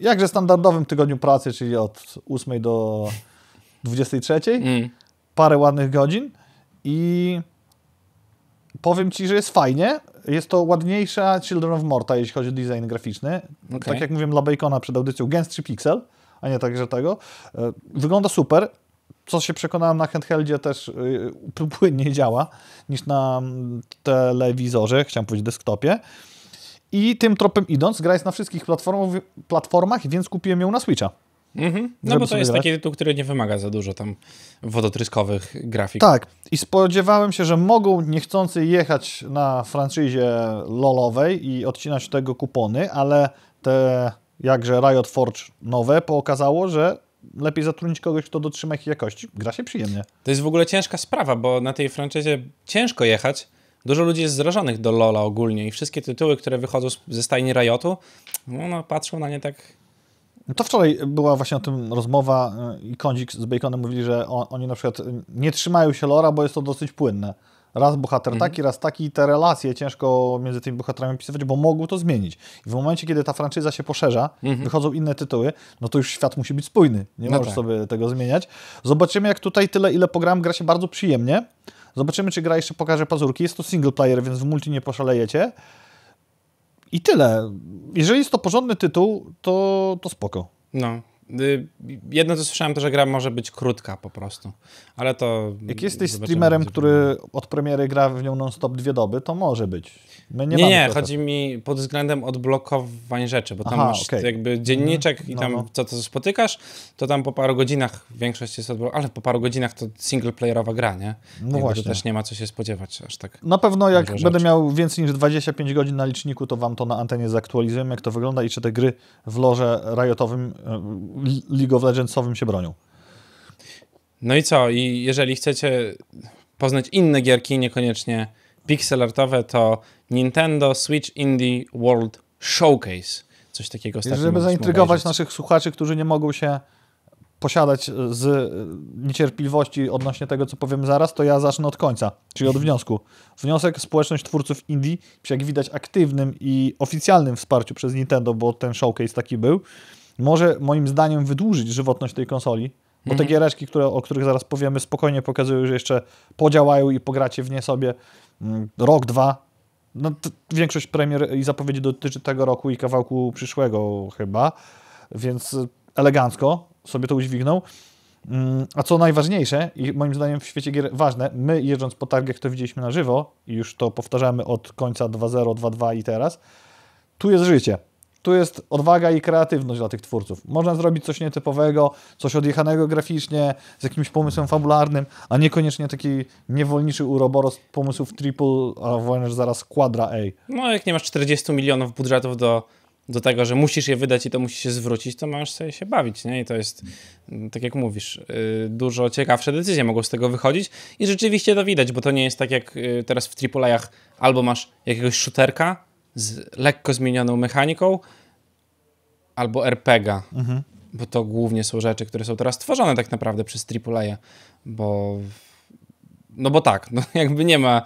[SPEAKER 2] jakże standardowym tygodniu pracy, czyli od 8 do 23. Mm. Parę ładnych godzin i powiem Ci, że jest fajnie. Jest to ładniejsza Children of Morta, jeśli chodzi o design graficzny. Okay. Tak jak mówiłem dla Bacona przed audycją, gęstszy pixel, a nie także tego. E, wygląda super. Co się przekonałem na handheldzie też e, płynnie działa niż na mm, telewizorze, chciałem powiedzieć desktopie. I tym tropem idąc, gra jest na wszystkich platformach, więc kupiłem ją na Switcha.
[SPEAKER 1] Mhm. No bo to jest grać. taki tytuł, który nie wymaga za dużo tam wodotryskowych grafik. Tak,
[SPEAKER 2] i spodziewałem się, że mogą niechcący jechać na franczyzie lolowej i odcinać tego kupony, ale te jakże Riot Forge nowe pokazało, że lepiej zatrudnić kogoś, kto dotrzyma ich jakości. Gra się
[SPEAKER 1] przyjemnie. To jest w ogóle ciężka sprawa, bo na tej franczyzie ciężko jechać. Dużo ludzi jest zrażonych do Lola ogólnie i wszystkie tytuły, które wychodzą ze stajni Riotu, no, no patrzą na nie tak
[SPEAKER 2] no to wczoraj była właśnie o tym rozmowa y, i Kondzik z Baconem mówili, że on, oni na przykład nie trzymają się lora, bo jest to dosyć płynne. Raz bohater mhm. taki, mhm. raz taki i te relacje ciężko między tymi bohaterami pisywać, bo mogło to zmienić. I w momencie, kiedy ta franczyza się poszerza, mhm. wychodzą inne tytuły, no to już świat musi być spójny. Nie no możesz tak. sobie tego zmieniać. Zobaczymy, jak tutaj tyle, ile pogram, gra się bardzo przyjemnie. Zobaczymy, czy gra jeszcze pokaże pazurki. Jest to single player, więc w multi nie poszalejecie. I tyle. Jeżeli jest to porządny tytuł, to, to spoko.
[SPEAKER 1] No. Y, jedno, co słyszałem, to że gra może być krótka po prostu, ale to... Jak jesteś streamerem,
[SPEAKER 2] który od premiery gra w nią non-stop dwie doby, to może być. My nie, nie, nie chodzi
[SPEAKER 1] mi pod względem odblokowań rzeczy, bo tam Aha, masz okay. jakby mhm. dzienniczek i no, tam no, co to spotykasz, to tam po paru godzinach większość jest odblokowana, ale po paru godzinach to singleplayerowa gra, nie? No jakby właśnie. To też nie ma co się spodziewać aż tak. Na pewno jak rzeczy. będę
[SPEAKER 2] miał więcej niż 25 godzin na liczniku, to wam to na antenie zaktualizujemy, jak to wygląda i czy te gry w lorze rajotowym e, League of Legendsowym się bronią.
[SPEAKER 1] No i co? I jeżeli chcecie poznać inne gierki, niekoniecznie pixelartowe, to Nintendo Switch Indie World Showcase. Coś takiego. Żeby zaintrygować naszych
[SPEAKER 2] słuchaczy, którzy nie mogą się
[SPEAKER 1] posiadać z
[SPEAKER 2] niecierpliwości odnośnie tego, co powiem zaraz, to ja zacznę od końca, czyli od wniosku. Wniosek społeczność twórców Indie, przy jak widać aktywnym i oficjalnym wsparciu przez Nintendo, bo ten showcase taki był, może moim zdaniem wydłużyć żywotność tej konsoli, bo te mhm. giereczki, które, o których zaraz powiemy, spokojnie pokazują, że jeszcze podziałają i pogracie w nie sobie mm, rok, dwa. No, większość premier i zapowiedzi dotyczy tego roku i kawałku przyszłego chyba, więc elegancko sobie to udźwignął. Mm, a co najważniejsze i moim zdaniem w świecie gier ważne, my jeżdżąc po targach to widzieliśmy na żywo i już to powtarzamy od końca 2.0, 2.2 i teraz, tu jest życie tu jest odwaga i kreatywność dla tych twórców. Można zrobić coś nietypowego, coś odjechanego graficznie, z jakimś pomysłem fabularnym, a niekoniecznie taki niewolniczy uroboros pomysłów triple, a wręcz zaraz quadra A.
[SPEAKER 1] No jak nie masz 40 milionów budżetów do, do tego, że musisz je wydać i to musi się zwrócić, to możesz sobie się bawić, nie? I to jest, tak jak mówisz, y, dużo ciekawsze decyzje mogą z tego wychodzić i rzeczywiście to widać, bo to nie jest tak jak y, teraz w AAA albo masz jakiegoś shooterka, z lekko zmienioną mechaniką albo RPGa. Mhm. Bo to głównie są rzeczy, które są teraz tworzone tak naprawdę przez AAA, bo no bo tak, no jakby nie ma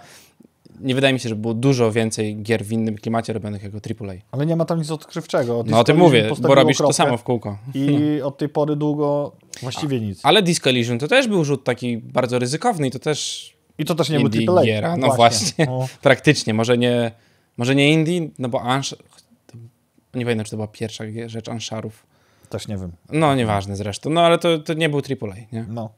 [SPEAKER 1] nie wydaje mi się, że było dużo więcej gier w innym klimacie robionych jako AAA.
[SPEAKER 2] Ale nie ma tam nic odkrywczego. no o tym mówię, bo robisz to samo w kółko. I no. od tej pory
[SPEAKER 1] długo właściwie A, nic. Ale Disco Elysium to też był rzut taki bardzo ryzykowny i to też... I to też nie był AAA. No, no, właśnie, właśnie. No. praktycznie. Może nie może nie Indii, no bo Ansz... Nie pamiętam, czy to była pierwsza rzecz Anszarów. Też nie wiem. No, nieważne zresztą. No, ale to, to nie był AAA, nie? No.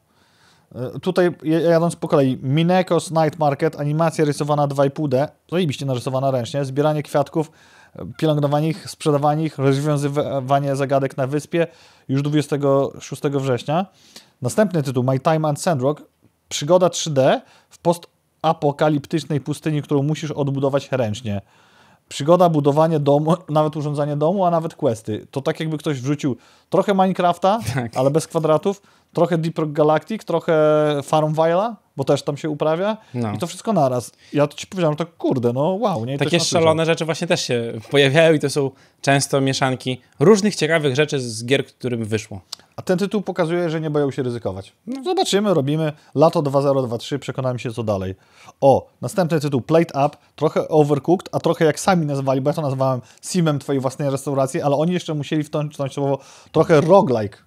[SPEAKER 2] E, tutaj jadąc po kolei, Minecos Night Market, animacja rysowana 2,5D, zajebiście narysowana ręcznie, zbieranie kwiatków, e, pielęgnowanie ich, sprzedawanie ich, rozwiązywanie zagadek na wyspie już 26 września. Następny tytuł, My Time and Sandrock, przygoda 3D w post apokaliptycznej pustyni, którą musisz odbudować ręcznie. Przygoda, budowanie domu, nawet urządzanie domu, a nawet questy. To tak jakby ktoś wrzucił trochę Minecrafta, tak. ale bez kwadratów, trochę Deep Rock Galactic, trochę Farmville'a, bo też tam się uprawia no. i to wszystko naraz. Ja to ci powiedziałem, to kurde, no wow. Nie? Takie szalone
[SPEAKER 1] rzeczy właśnie też się pojawiają i to są często mieszanki różnych ciekawych rzeczy z gier, którym wyszło.
[SPEAKER 2] A ten tytuł pokazuje, że nie boją się ryzykować. No. Zobaczymy, robimy. Lato 2023, przekonałem się co dalej. O, następny tytuł Plate Up, trochę Overcooked, a trochę jak sami nazywali, bo ja to nazywałem simem twojej własnej restauracji, ale oni jeszcze musieli wtąć słowo trochę roguelike.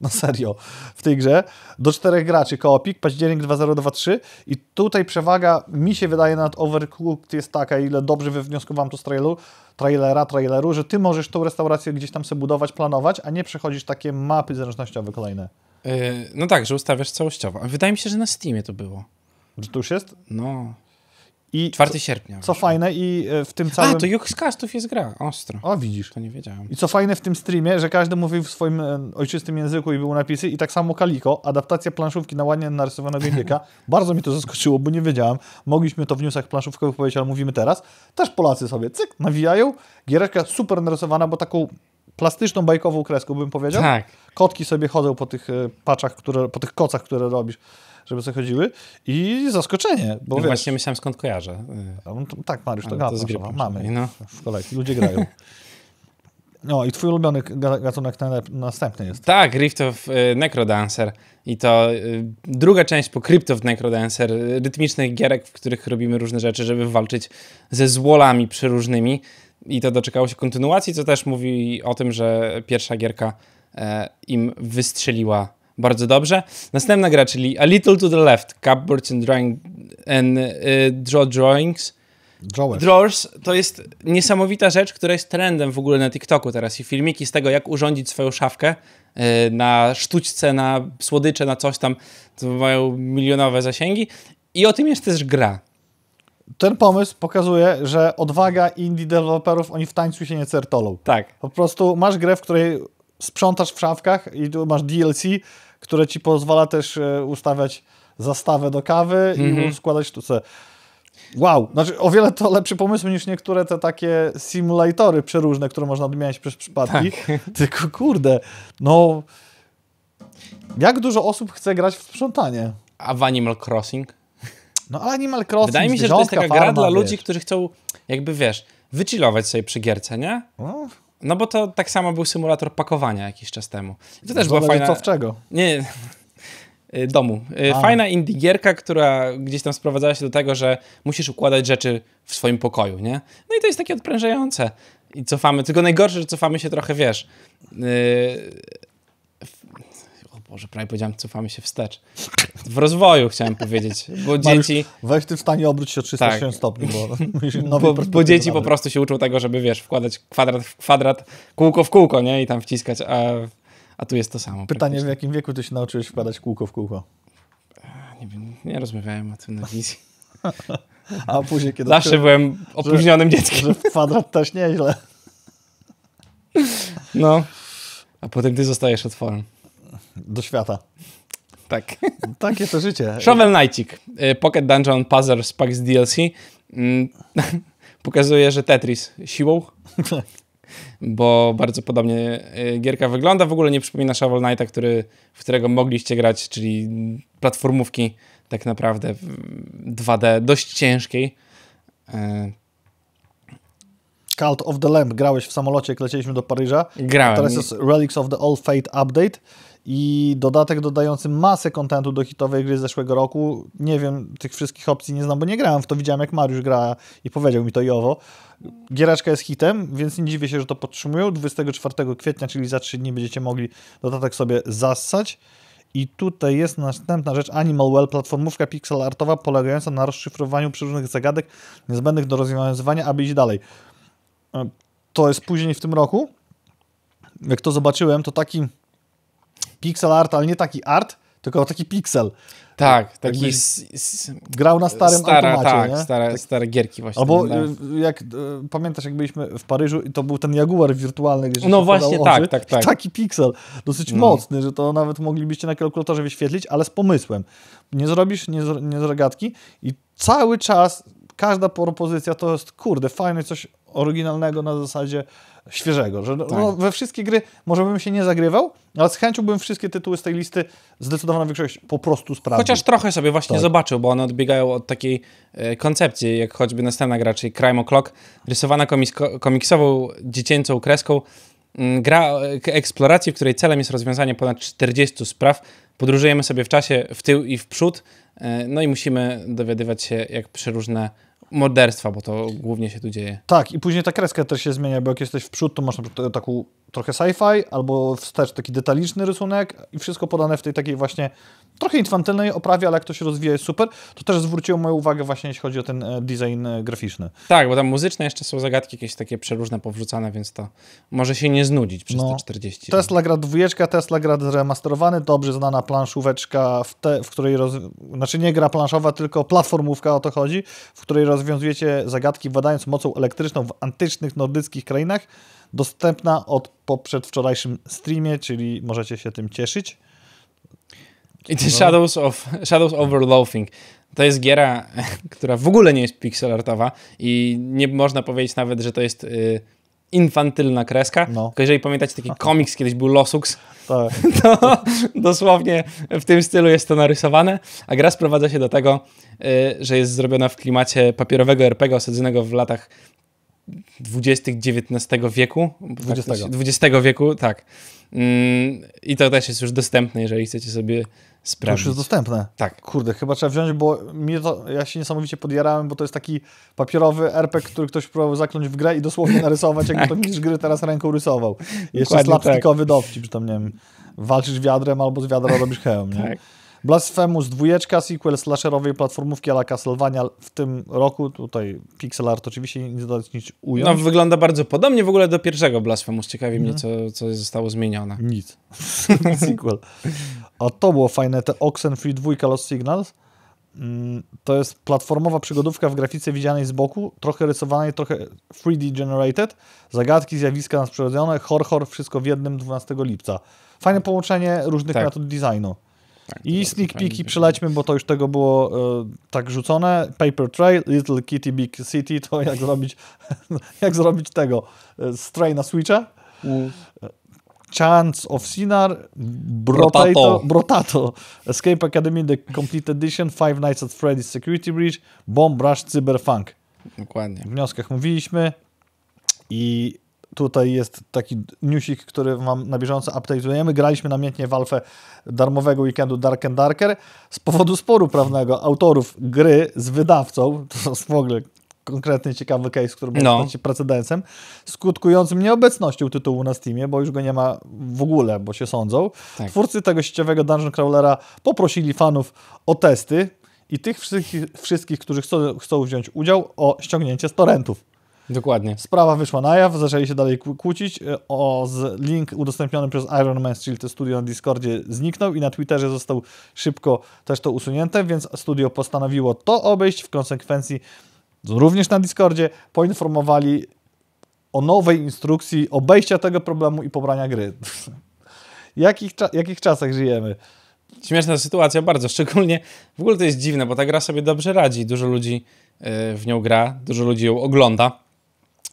[SPEAKER 2] No serio, w tej grze. Do czterech graczy, koopik, październik 2023 i tutaj przewaga mi się wydaje nad Overcooked jest taka, ile dobrze wywnioskowałem to z traileru, trailera, traileru, że ty możesz tą restaurację gdzieś tam sobie budować, planować, a nie przechodzisz takie mapy zręcznościowe kolejne.
[SPEAKER 1] Yy, no tak, że ustawiasz całościowo. Wydaje mi się, że na Steamie to było. Że to już jest? No. I 4 sierpnia. Co fajne i e, w tym całym... A, to Juk z Kastów jest gra, ostro. O, widzisz. To nie wiedziałem. I
[SPEAKER 2] co fajne w tym streamie, że każdy mówił w swoim e, ojczystym języku i były napisy i tak samo Kaliko, adaptacja planszówki na ładnie narysowanego Indieka. Bardzo mi to zaskoczyło, bo nie wiedziałem. Mogliśmy to w newsach planszówkowych powiedzieć, ale mówimy teraz. Też Polacy sobie cyk, nawijają. Giereczka super narysowana, bo taką plastyczną, bajkową kreską bym powiedział. Tak. Kotki sobie chodzą po tych e, paczach, które, po tych kocach, które robisz żeby sobie chodziły i zaskoczenie. Bo no wiesz, właśnie myślałem, skąd kojarzę. No, no tak, Mariusz, to, gada, to mamy no. w kolejce, ludzie grają. No i twój ulubiony gatunek następny jest.
[SPEAKER 1] Tak, Rift of y, Necrodancer. I to y, druga część po Crypt of Necrodancer, y, rytmicznych gierek, w których robimy różne rzeczy, żeby walczyć ze złolami przeróżnymi. I to doczekało się kontynuacji, co też mówi o tym, że pierwsza gierka e, im wystrzeliła bardzo dobrze. Następna gra, czyli A Little to the Left, Cupboards and, drawing, and y, Draw Drawings. Drawers. Drawers to jest niesamowita rzecz, która jest trendem w ogóle na TikToku teraz i filmiki z tego, jak urządzić swoją szafkę y, na sztućce, na słodycze, na coś tam, co mają milionowe zasięgi. I o tym jest też gra. Ten pomysł pokazuje,
[SPEAKER 2] że odwaga indie deweloperów, oni w tańcu się nie certolą. Tak. Po prostu masz grę, w której sprzątasz w szafkach i tu masz DLC, które ci pozwala też e, ustawiać zastawę do kawy mm-hmm. i mhm. składać sztuce. Wow, znaczy o wiele to lepszy pomysł niż niektóre te takie simulatory przeróżne, które można odmieniać przez przypadki. Tak. Tylko kurde, no jak dużo osób chce grać w sprzątanie?
[SPEAKER 1] A w Animal Crossing?
[SPEAKER 2] No ale Animal Crossing, Wydaje mi się, że to jest taka farma, gra dla wiesz. ludzi,
[SPEAKER 1] którzy chcą jakby, wiesz, wychillować sobie przy gierce, nie? No. No bo to tak samo był symulator pakowania jakiś czas temu. I to też no było fajna... czego? Nie, y, domu. Y, A. Fajna indigierka, która gdzieś tam sprowadzała się do tego, że musisz układać rzeczy w swoim pokoju, nie? No i to jest takie odprężające. I cofamy, tylko najgorsze, że cofamy się trochę, wiesz, y, Boże, prawie powiedziałem, cofamy się wstecz. W rozwoju chciałem powiedzieć, bo Mariusz, dzieci... Weź ty w stanie obróć się o 360 tak. stopni, bo... bo, bo dzieci po prostu się uczą tego, żeby, wiesz, wkładać kwadrat w kwadrat, kółko w kółko, nie? I tam wciskać, a, a tu jest to samo. Pytanie, w jakim wieku ty się nauczyłeś wkładać kółko w kółko? Nie wiem, nie rozmawiałem o tym na wizji. a później kiedy... Zawsze byłem opóźnionym że, dzieckiem. Że
[SPEAKER 2] kwadrat też nieźle.
[SPEAKER 1] No, a potem ty zostajesz otworem do świata. Tak.
[SPEAKER 2] Takie to życie.
[SPEAKER 1] Shovel Knightik, y, Pocket Dungeon Puzzle z Pax DLC pokazuje, że Tetris siłą, bo bardzo podobnie y, gierka wygląda. W ogóle nie przypomina Shovel Knighta, który, w którego mogliście grać, czyli platformówki tak naprawdę 2D, dość ciężkiej. Y,
[SPEAKER 2] Cult of the Lamb grałeś w samolocie, jak lecieliśmy do Paryża. Grałem. Teraz jest Relics of the Old Fate Update i dodatek dodający masę kontentu do hitowej gry z zeszłego roku. Nie wiem, tych wszystkich opcji nie znam, bo nie grałem w to, widziałem jak Mariusz gra i powiedział mi to i owo. Giereczka jest hitem, więc nie dziwię się, że to podtrzymują. 24 kwietnia, czyli za 3 dni będziecie mogli dodatek sobie zassać. I tutaj jest następna rzecz, Animal Well, platformówka pixel artowa polegająca na rozszyfrowaniu przeróżnych zagadek niezbędnych do rozwiązywania, aby iść dalej. E, to jest później w tym roku. Jak to zobaczyłem, to taki pixel art, ale nie taki art, tylko taki pixel.
[SPEAKER 1] Tak, taki... S, s, grał na starym stara, automacie, tak, nie? Stare, tak. stare gierki właśnie. Albo y,
[SPEAKER 2] jak, y, pamiętasz, jak byliśmy w Paryżu i to był ten Jaguar wirtualny, gdzie No właśnie, tak, tak, tak. Taki piksel, dosyć no. mocny, że to nawet moglibyście na kalkulatorze wyświetlić, ale z pomysłem. Nie zrobisz, nie z, nie i cały czas każda propozycja to jest, kurde, fajne coś oryginalnego na zasadzie świeżego, że no, tak. no, we wszystkie gry może bym się nie zagrywał, ale z chęcią bym wszystkie tytuły z tej listy zdecydowana większość po prostu sprawdził. Chociaż trochę sobie właśnie tak.
[SPEAKER 1] zobaczył, bo one odbiegają od takiej e, koncepcji, jak choćby następna gra, czyli Crime O'Clock, rysowana komiksową, dziecięcą kreską, mm, gra e, eksploracji, w której celem jest rozwiązanie ponad 40 spraw. Podróżujemy sobie w czasie w tył i w przód, e, no i musimy dowiadywać się, jak przeróżne różne morderstwa, bo to głównie się tu dzieje.
[SPEAKER 2] Tak, i później ta kreska też się zmienia, bo jak jesteś w przód, to masz na przykład taką trochę sci-fi, albo wstecz taki detaliczny rysunek i wszystko podane w tej takiej właśnie trochę infantylnej oprawie,
[SPEAKER 1] ale jak to się rozwija jest super. To też zwróciło moją uwagę właśnie jeśli chodzi o ten e, design e, graficzny. Tak, bo tam muzyczne jeszcze są zagadki jakieś takie przeróżne powrzucane, więc to może się nie znudzić przez no, te 40.
[SPEAKER 2] Tesla gra dwójeczka, Tesla gra zremasterowany, dobrze znana planszóweczka, w, te, w której, roz... znaczy nie gra planszowa, tylko platformówka o to chodzi, w której rozwiązujecie zagadki badając mocą elektryczną w antycznych nordyckich krainach, dostępna od po przedwczorajszym
[SPEAKER 1] streamie, czyli możecie się tym cieszyć. I The no. Shadows, of, Shadows Over Loafing. To jest giera, która w ogóle nie jest pixelartowa i nie można powiedzieć nawet, że to jest y, infantylna kreska. No. Tylko jeżeli pamiętacie taki komiks, kiedyś był Losux, tak. to dosłownie w tym stylu jest to narysowane, a gra sprowadza się do tego, y, że jest zrobiona w klimacie papierowego RPG osadzonego w latach 20. XIX wieku. 20. Tak, 20 wieku, tak. Mm, I to też jest już dostępne, jeżeli chcecie sobie sprawdzić. To już jest dostępne. Tak.
[SPEAKER 2] Kurde, chyba trzeba wziąć, bo mnie to, ja się niesamowicie podjarałem, bo to jest taki papierowy RPG, który ktoś próbował zakląć w grę i dosłownie narysować, jakby to tak. mistrz gry teraz ręką rysował. Jeszcze slapstickowy tak. dowcip, że tam, nie wiem, walczysz wiadrem albo z wiadra robisz hełm, nie? Tak. Blasphemous dwójeczka, sequel slasherowej platformówki ala Castlevania w tym roku. Tutaj pixel art oczywiście nie dodać nic ująć. No
[SPEAKER 1] wygląda bardzo podobnie w ogóle do pierwszego Blasphemous. Ciekawi mnie, no. co, co zostało zmienione. Nic. sequel. A to było fajne, te Oxenfree 2 Lost
[SPEAKER 2] Signals. Mm, to jest platformowa przygodówka w grafice widzianej z boku, trochę rysowanej, trochę 3D generated. Zagadki, zjawiska nas przyrodzone, horror, wszystko w jednym 12 lipca. Fajne połączenie różnych tak. metod designu. Tak, I sneak peeki przelećmy, bo to już tego było e, tak rzucone. Paper Trail, Little Kitty Big City, to jak zrobić, jak zrobić tego e, stray na Switcha. Chance of Sinar, Brotato, Brotato, Escape Academy The Complete Edition, Five Nights at Freddy's Security Breach, Bomb Rush, Cyberfunk. Dokładnie. W wnioskach mówiliśmy i tutaj jest taki newsik, który Wam na bieżąco update'ujemy. Graliśmy namiętnie w alfę darmowego weekendu Dark and Darker. Z powodu sporu prawnego autorów gry z wydawcą, to jest w ogóle konkretny ciekawy case, który no. może precedencem, skutkującym nieobecnością tytułu na Steamie, bo już go nie ma w ogóle, bo się sądzą. Tak. Twórcy tego sieciowego Dungeon Crawlera poprosili fanów o testy i tych wszystkich, wszystkich którzy chcą, chcą wziąć udział, o ściągnięcie z torrentów. Dokładnie. Sprawa wyszła na jaw, zaczęli się dalej kłócić. E, o, link udostępniony przez Iron Man Shield Studio na Discordzie zniknął i na Twitterze został szybko też to usunięte, więc studio postanowiło to obejść. W konsekwencji również na Discordzie poinformowali o nowej instrukcji obejścia tego problemu i pobrania gry.
[SPEAKER 1] jakich, cza jakich czasach żyjemy? Śmieszna sytuacja, bardzo. Szczególnie w ogóle to jest dziwne, bo ta gra sobie dobrze radzi. Dużo ludzi e, w nią gra, dużo ludzi ją ogląda.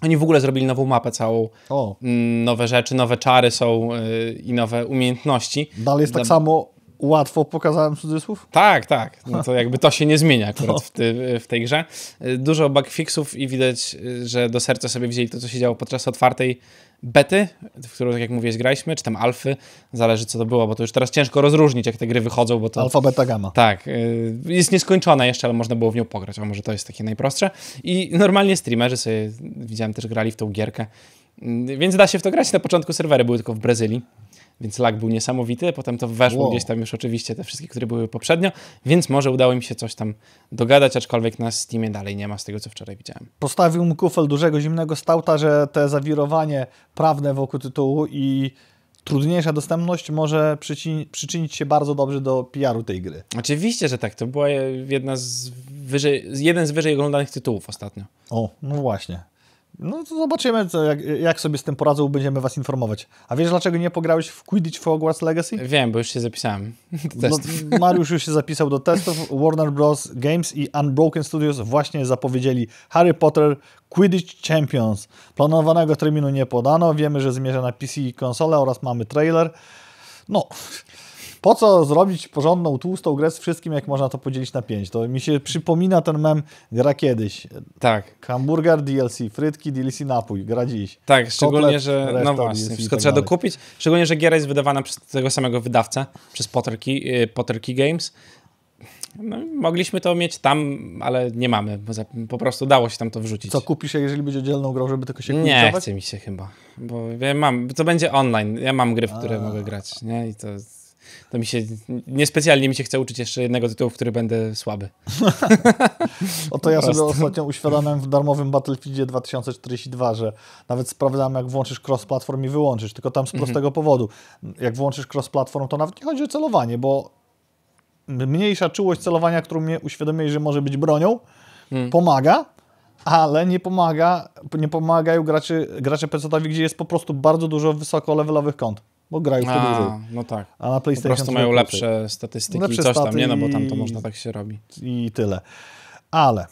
[SPEAKER 1] Oni w ogóle zrobili nową mapę całą. O. Mm, nowe rzeczy, nowe czary są yy, i nowe umiejętności. Dalej jest Dla... tak samo Łatwo pokazałem cudzysłów? Tak, tak. No to jakby to się nie zmienia akurat no. w, ty, w, tej grze. Dużo bugfixów i widać, że do serca sobie wzięli to, co się działo podczas otwartej bety, w którą, tak jak mówiłeś, graliśmy, czy tam alfy, zależy co to było, bo to już teraz ciężko rozróżnić, jak te gry wychodzą, bo to... Alfa, beta, gamma. Tak. Y, jest nieskończona jeszcze, ale można było w nią pograć, a może to jest takie najprostsze. I normalnie streamerzy sobie, widziałem, też grali w tą gierkę, y, więc da się w to grać. Na początku serwery były tylko w Brazylii, więc lag był niesamowity. Potem to weszło wow. gdzieś tam już oczywiście te wszystkie, które były poprzednio, więc może udało mi się coś tam dogadać, aczkolwiek na Steamie dalej nie ma z tego, co wczoraj widziałem.
[SPEAKER 2] Postawił mu kufel dużego zimnego stałta, że te zawirowanie prawne wokół tytułu i trudniejsza dostępność może przyczyni przyczynić się bardzo dobrze do PR-u tej gry.
[SPEAKER 1] Oczywiście, że tak. To była jedna z wyżej, jeden z wyżej oglądanych tytułów ostatnio. O,
[SPEAKER 2] no właśnie. No to zobaczymy, co, jak, jak, sobie z tym poradzą, będziemy was informować. A wiesz, dlaczego nie pograłeś w Quidditch w Hogwarts Legacy?
[SPEAKER 1] Wiem, bo już się zapisałem No, Mariusz
[SPEAKER 2] już się zapisał do testów. Warner Bros. Games i Unbroken Studios właśnie zapowiedzieli Harry Potter Quidditch Champions. Planowanego terminu nie podano, wiemy, że zmierza na PC i konsole oraz mamy trailer. No po co zrobić porządną, tłustą grę z wszystkim, jak można to podzielić na pięć? To mi się przypomina ten mem gra kiedyś. Tak. Hamburger DLC, frytki DLC, napój, gra dziś. Tak, szczególnie, Kotlet, że no właśnie, DLC wszystko tak trzeba dokupić.
[SPEAKER 1] Szczególnie, że giera jest wydawana przez tego samego wydawcę, przez Potter Key, y, Games. No, mogliśmy to mieć tam, ale nie mamy. Po prostu dało się tam to wrzucić. Co kupisz, jeżeli będzie oddzielną grą, żeby tylko się kupić? Nie, chce mi się chyba. Bo ja mam, to będzie online. Ja mam gry, w które A. mogę grać. Nie? I to to mi się niespecjalnie mi się chce uczyć jeszcze jednego tytułu, w który będę słaby. o to ja sobie ostatnio uświadamiam
[SPEAKER 2] w darmowym Battlefieldzie 2042, że nawet sprawdzam jak włączysz cross-platform i wyłączysz, tylko tam z mhm. prostego powodu. Jak włączysz cross-platform, to nawet nie chodzi o celowanie, bo mniejsza czułość celowania, którą mnie uświadomiłeś, że może być bronią, hmm. pomaga, ale nie pomaga, nie pomagają graczy, gracze PC-owi, gdzie jest po prostu bardzo dużo wysoko levelowych kąt bo grają wtedy dużo. No tak. A na PlayStation po prostu mają lepsze statystyki lepsze i coś tam, nie? No bo tam to można tak się robi. I tyle. Ale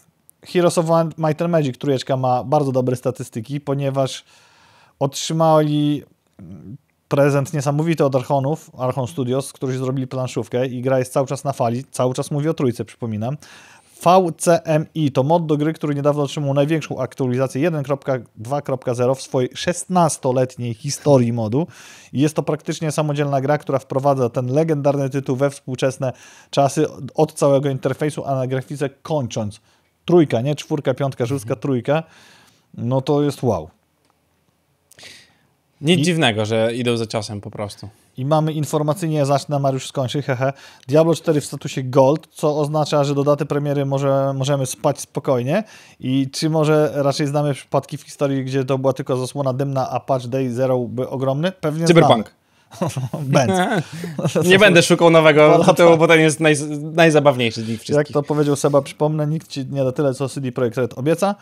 [SPEAKER 2] Heroes of Might and Magic trójeczka ma bardzo dobre statystyki, ponieważ otrzymali prezent niesamowity od Archonów, Archon Studios, którzy zrobili planszówkę i gra jest cały czas na fali, cały czas mówi o trójce, przypominam. VCMI to mod do gry, który niedawno otrzymał największą aktualizację 1.2.0 w swojej 16-letniej historii modu. I jest to praktycznie samodzielna gra, która wprowadza ten legendarny tytuł we współczesne czasy od całego interfejsu, a na grafice kończąc. Trójka, nie? Czwórka, piątka, szóstka, mhm. trójka.
[SPEAKER 1] No to jest wow. Nic I... dziwnego, że idą za ciosem po prostu.
[SPEAKER 2] I mamy informacyjnie, zacznę Mariusz skończy, hehe. Diablo 4 w statusie Gold, co oznacza, że do daty premiery może, możemy spać spokojnie. I czy może raczej znamy przypadki w historii, gdzie to była tylko zasłona dymna, a patch day zero był ogromny? Pewnie Cyberpunk. Znamy. Benz. Nie będę szukał
[SPEAKER 1] nowego tytułu, bo ten jest naj, najzabawniejszy
[SPEAKER 2] z nich wszystkich. Jak to powiedział Seba, przypomnę, nikt ci nie da tyle, co CD Projekt Red obieca.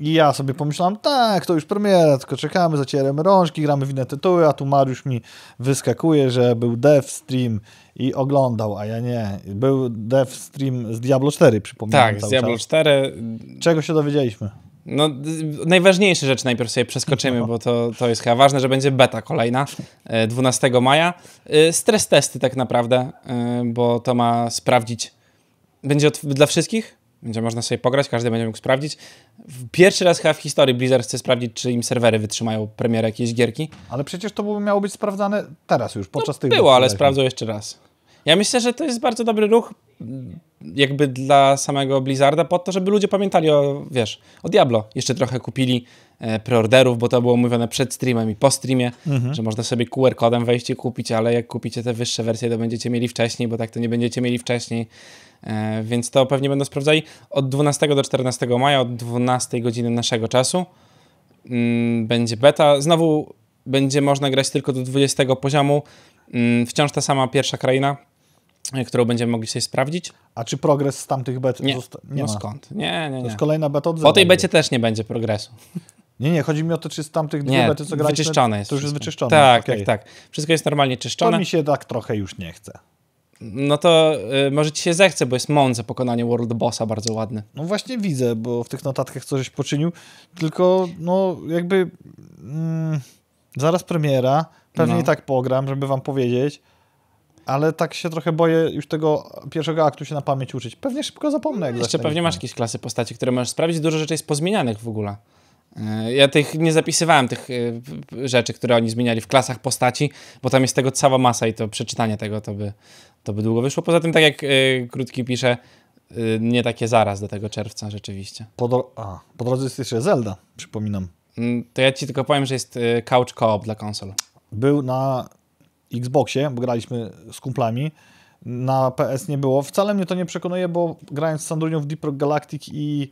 [SPEAKER 2] I ja sobie pomyślałem, tak, to już premiera, tylko czekamy, zacieramy rączki, gramy w inne tytuły, a tu Mariusz mi wyskakuje, że był dev stream i oglądał, a ja nie. Był dev stream z Diablo 4, przypominam. Tak, z Diablo czas. 4. Czego się dowiedzieliśmy?
[SPEAKER 1] No, najważniejsze rzeczy najpierw sobie przeskoczymy, no. bo to, to jest chyba ważne, że będzie beta kolejna 12 e, maja. E, stres testy tak naprawdę, e, bo to ma sprawdzić. Będzie dla wszystkich, będzie można sobie pograć, każdy będzie mógł sprawdzić. Pierwszy raz chyba w historii Blizzard chce sprawdzić, czy im serwery wytrzymają premierę jakiejś gierki. Ale przecież to miało być sprawdzane teraz już, no podczas no, tych... było, ale sprawdzą jeszcze raz. Ja myślę, że to jest bardzo dobry ruch, jakby dla samego Blizzarda po to, żeby ludzie pamiętali o, wiesz, o Diablo. Jeszcze trochę kupili e, preorderów, bo to było mówione przed streamem i po streamie, mhm. że można sobie QR-kodem wejść i kupić, ale jak kupicie te wyższe wersje, to będziecie mieli wcześniej, bo tak to nie będziecie mieli wcześniej. E, więc to pewnie będą sprawdzali od 12 do 14 maja, od 12 godziny naszego czasu. Mm, będzie beta. Znowu będzie można grać tylko do 20 poziomu. Mm, wciąż ta sama pierwsza kraina, którą będziemy mogli sobie sprawdzić. A czy
[SPEAKER 2] progres z tamtych bet nie. Zosta- nie no ma. skąd? Nie, nie, nie. To jest kolejna beta od Po tej becie
[SPEAKER 1] też nie będzie progresu. Nie, nie, chodzi mi o to, czy z tamtych dwie bety, co graliśmy, wyczyszczone jest to już wszystko. jest wyczyszczone. Tak, okay. tak, tak. Wszystko jest normalnie czyszczone. To mi się tak trochę już nie chce. No to y, może ci się zechce, bo jest mądre pokonanie World Bossa bardzo ładne. No właśnie widzę, bo w tych notatkach coś poczynił,
[SPEAKER 2] tylko no jakby mm, zaraz premiera, pewnie no. i tak pogram, żeby wam powiedzieć ale tak się trochę boję już tego pierwszego aktu się na pamięć uczyć. Pewnie szybko zapomnę. Jak no Jeszcze pewnie masz
[SPEAKER 1] jakieś klasy postaci, które możesz sprawdzić. Dużo rzeczy jest pozmienianych w ogóle. E, ja tych nie zapisywałem tych e, rzeczy, które oni zmieniali w klasach postaci, bo tam jest tego cała masa i to przeczytanie tego to by, to by długo wyszło. Poza tym, tak jak e, krótki pisze, nie takie zaraz do tego czerwca rzeczywiście. Po, do... A, po drodze jest jeszcze Zelda, przypominam. Mm, to ja ci tylko powiem, że jest couch co-op dla konsol. Był na
[SPEAKER 2] Xboxie, bo graliśmy z kumplami, na PS nie było. Wcale mnie to nie przekonuje, bo grając z Sandrunią w Deep Rock Galactic i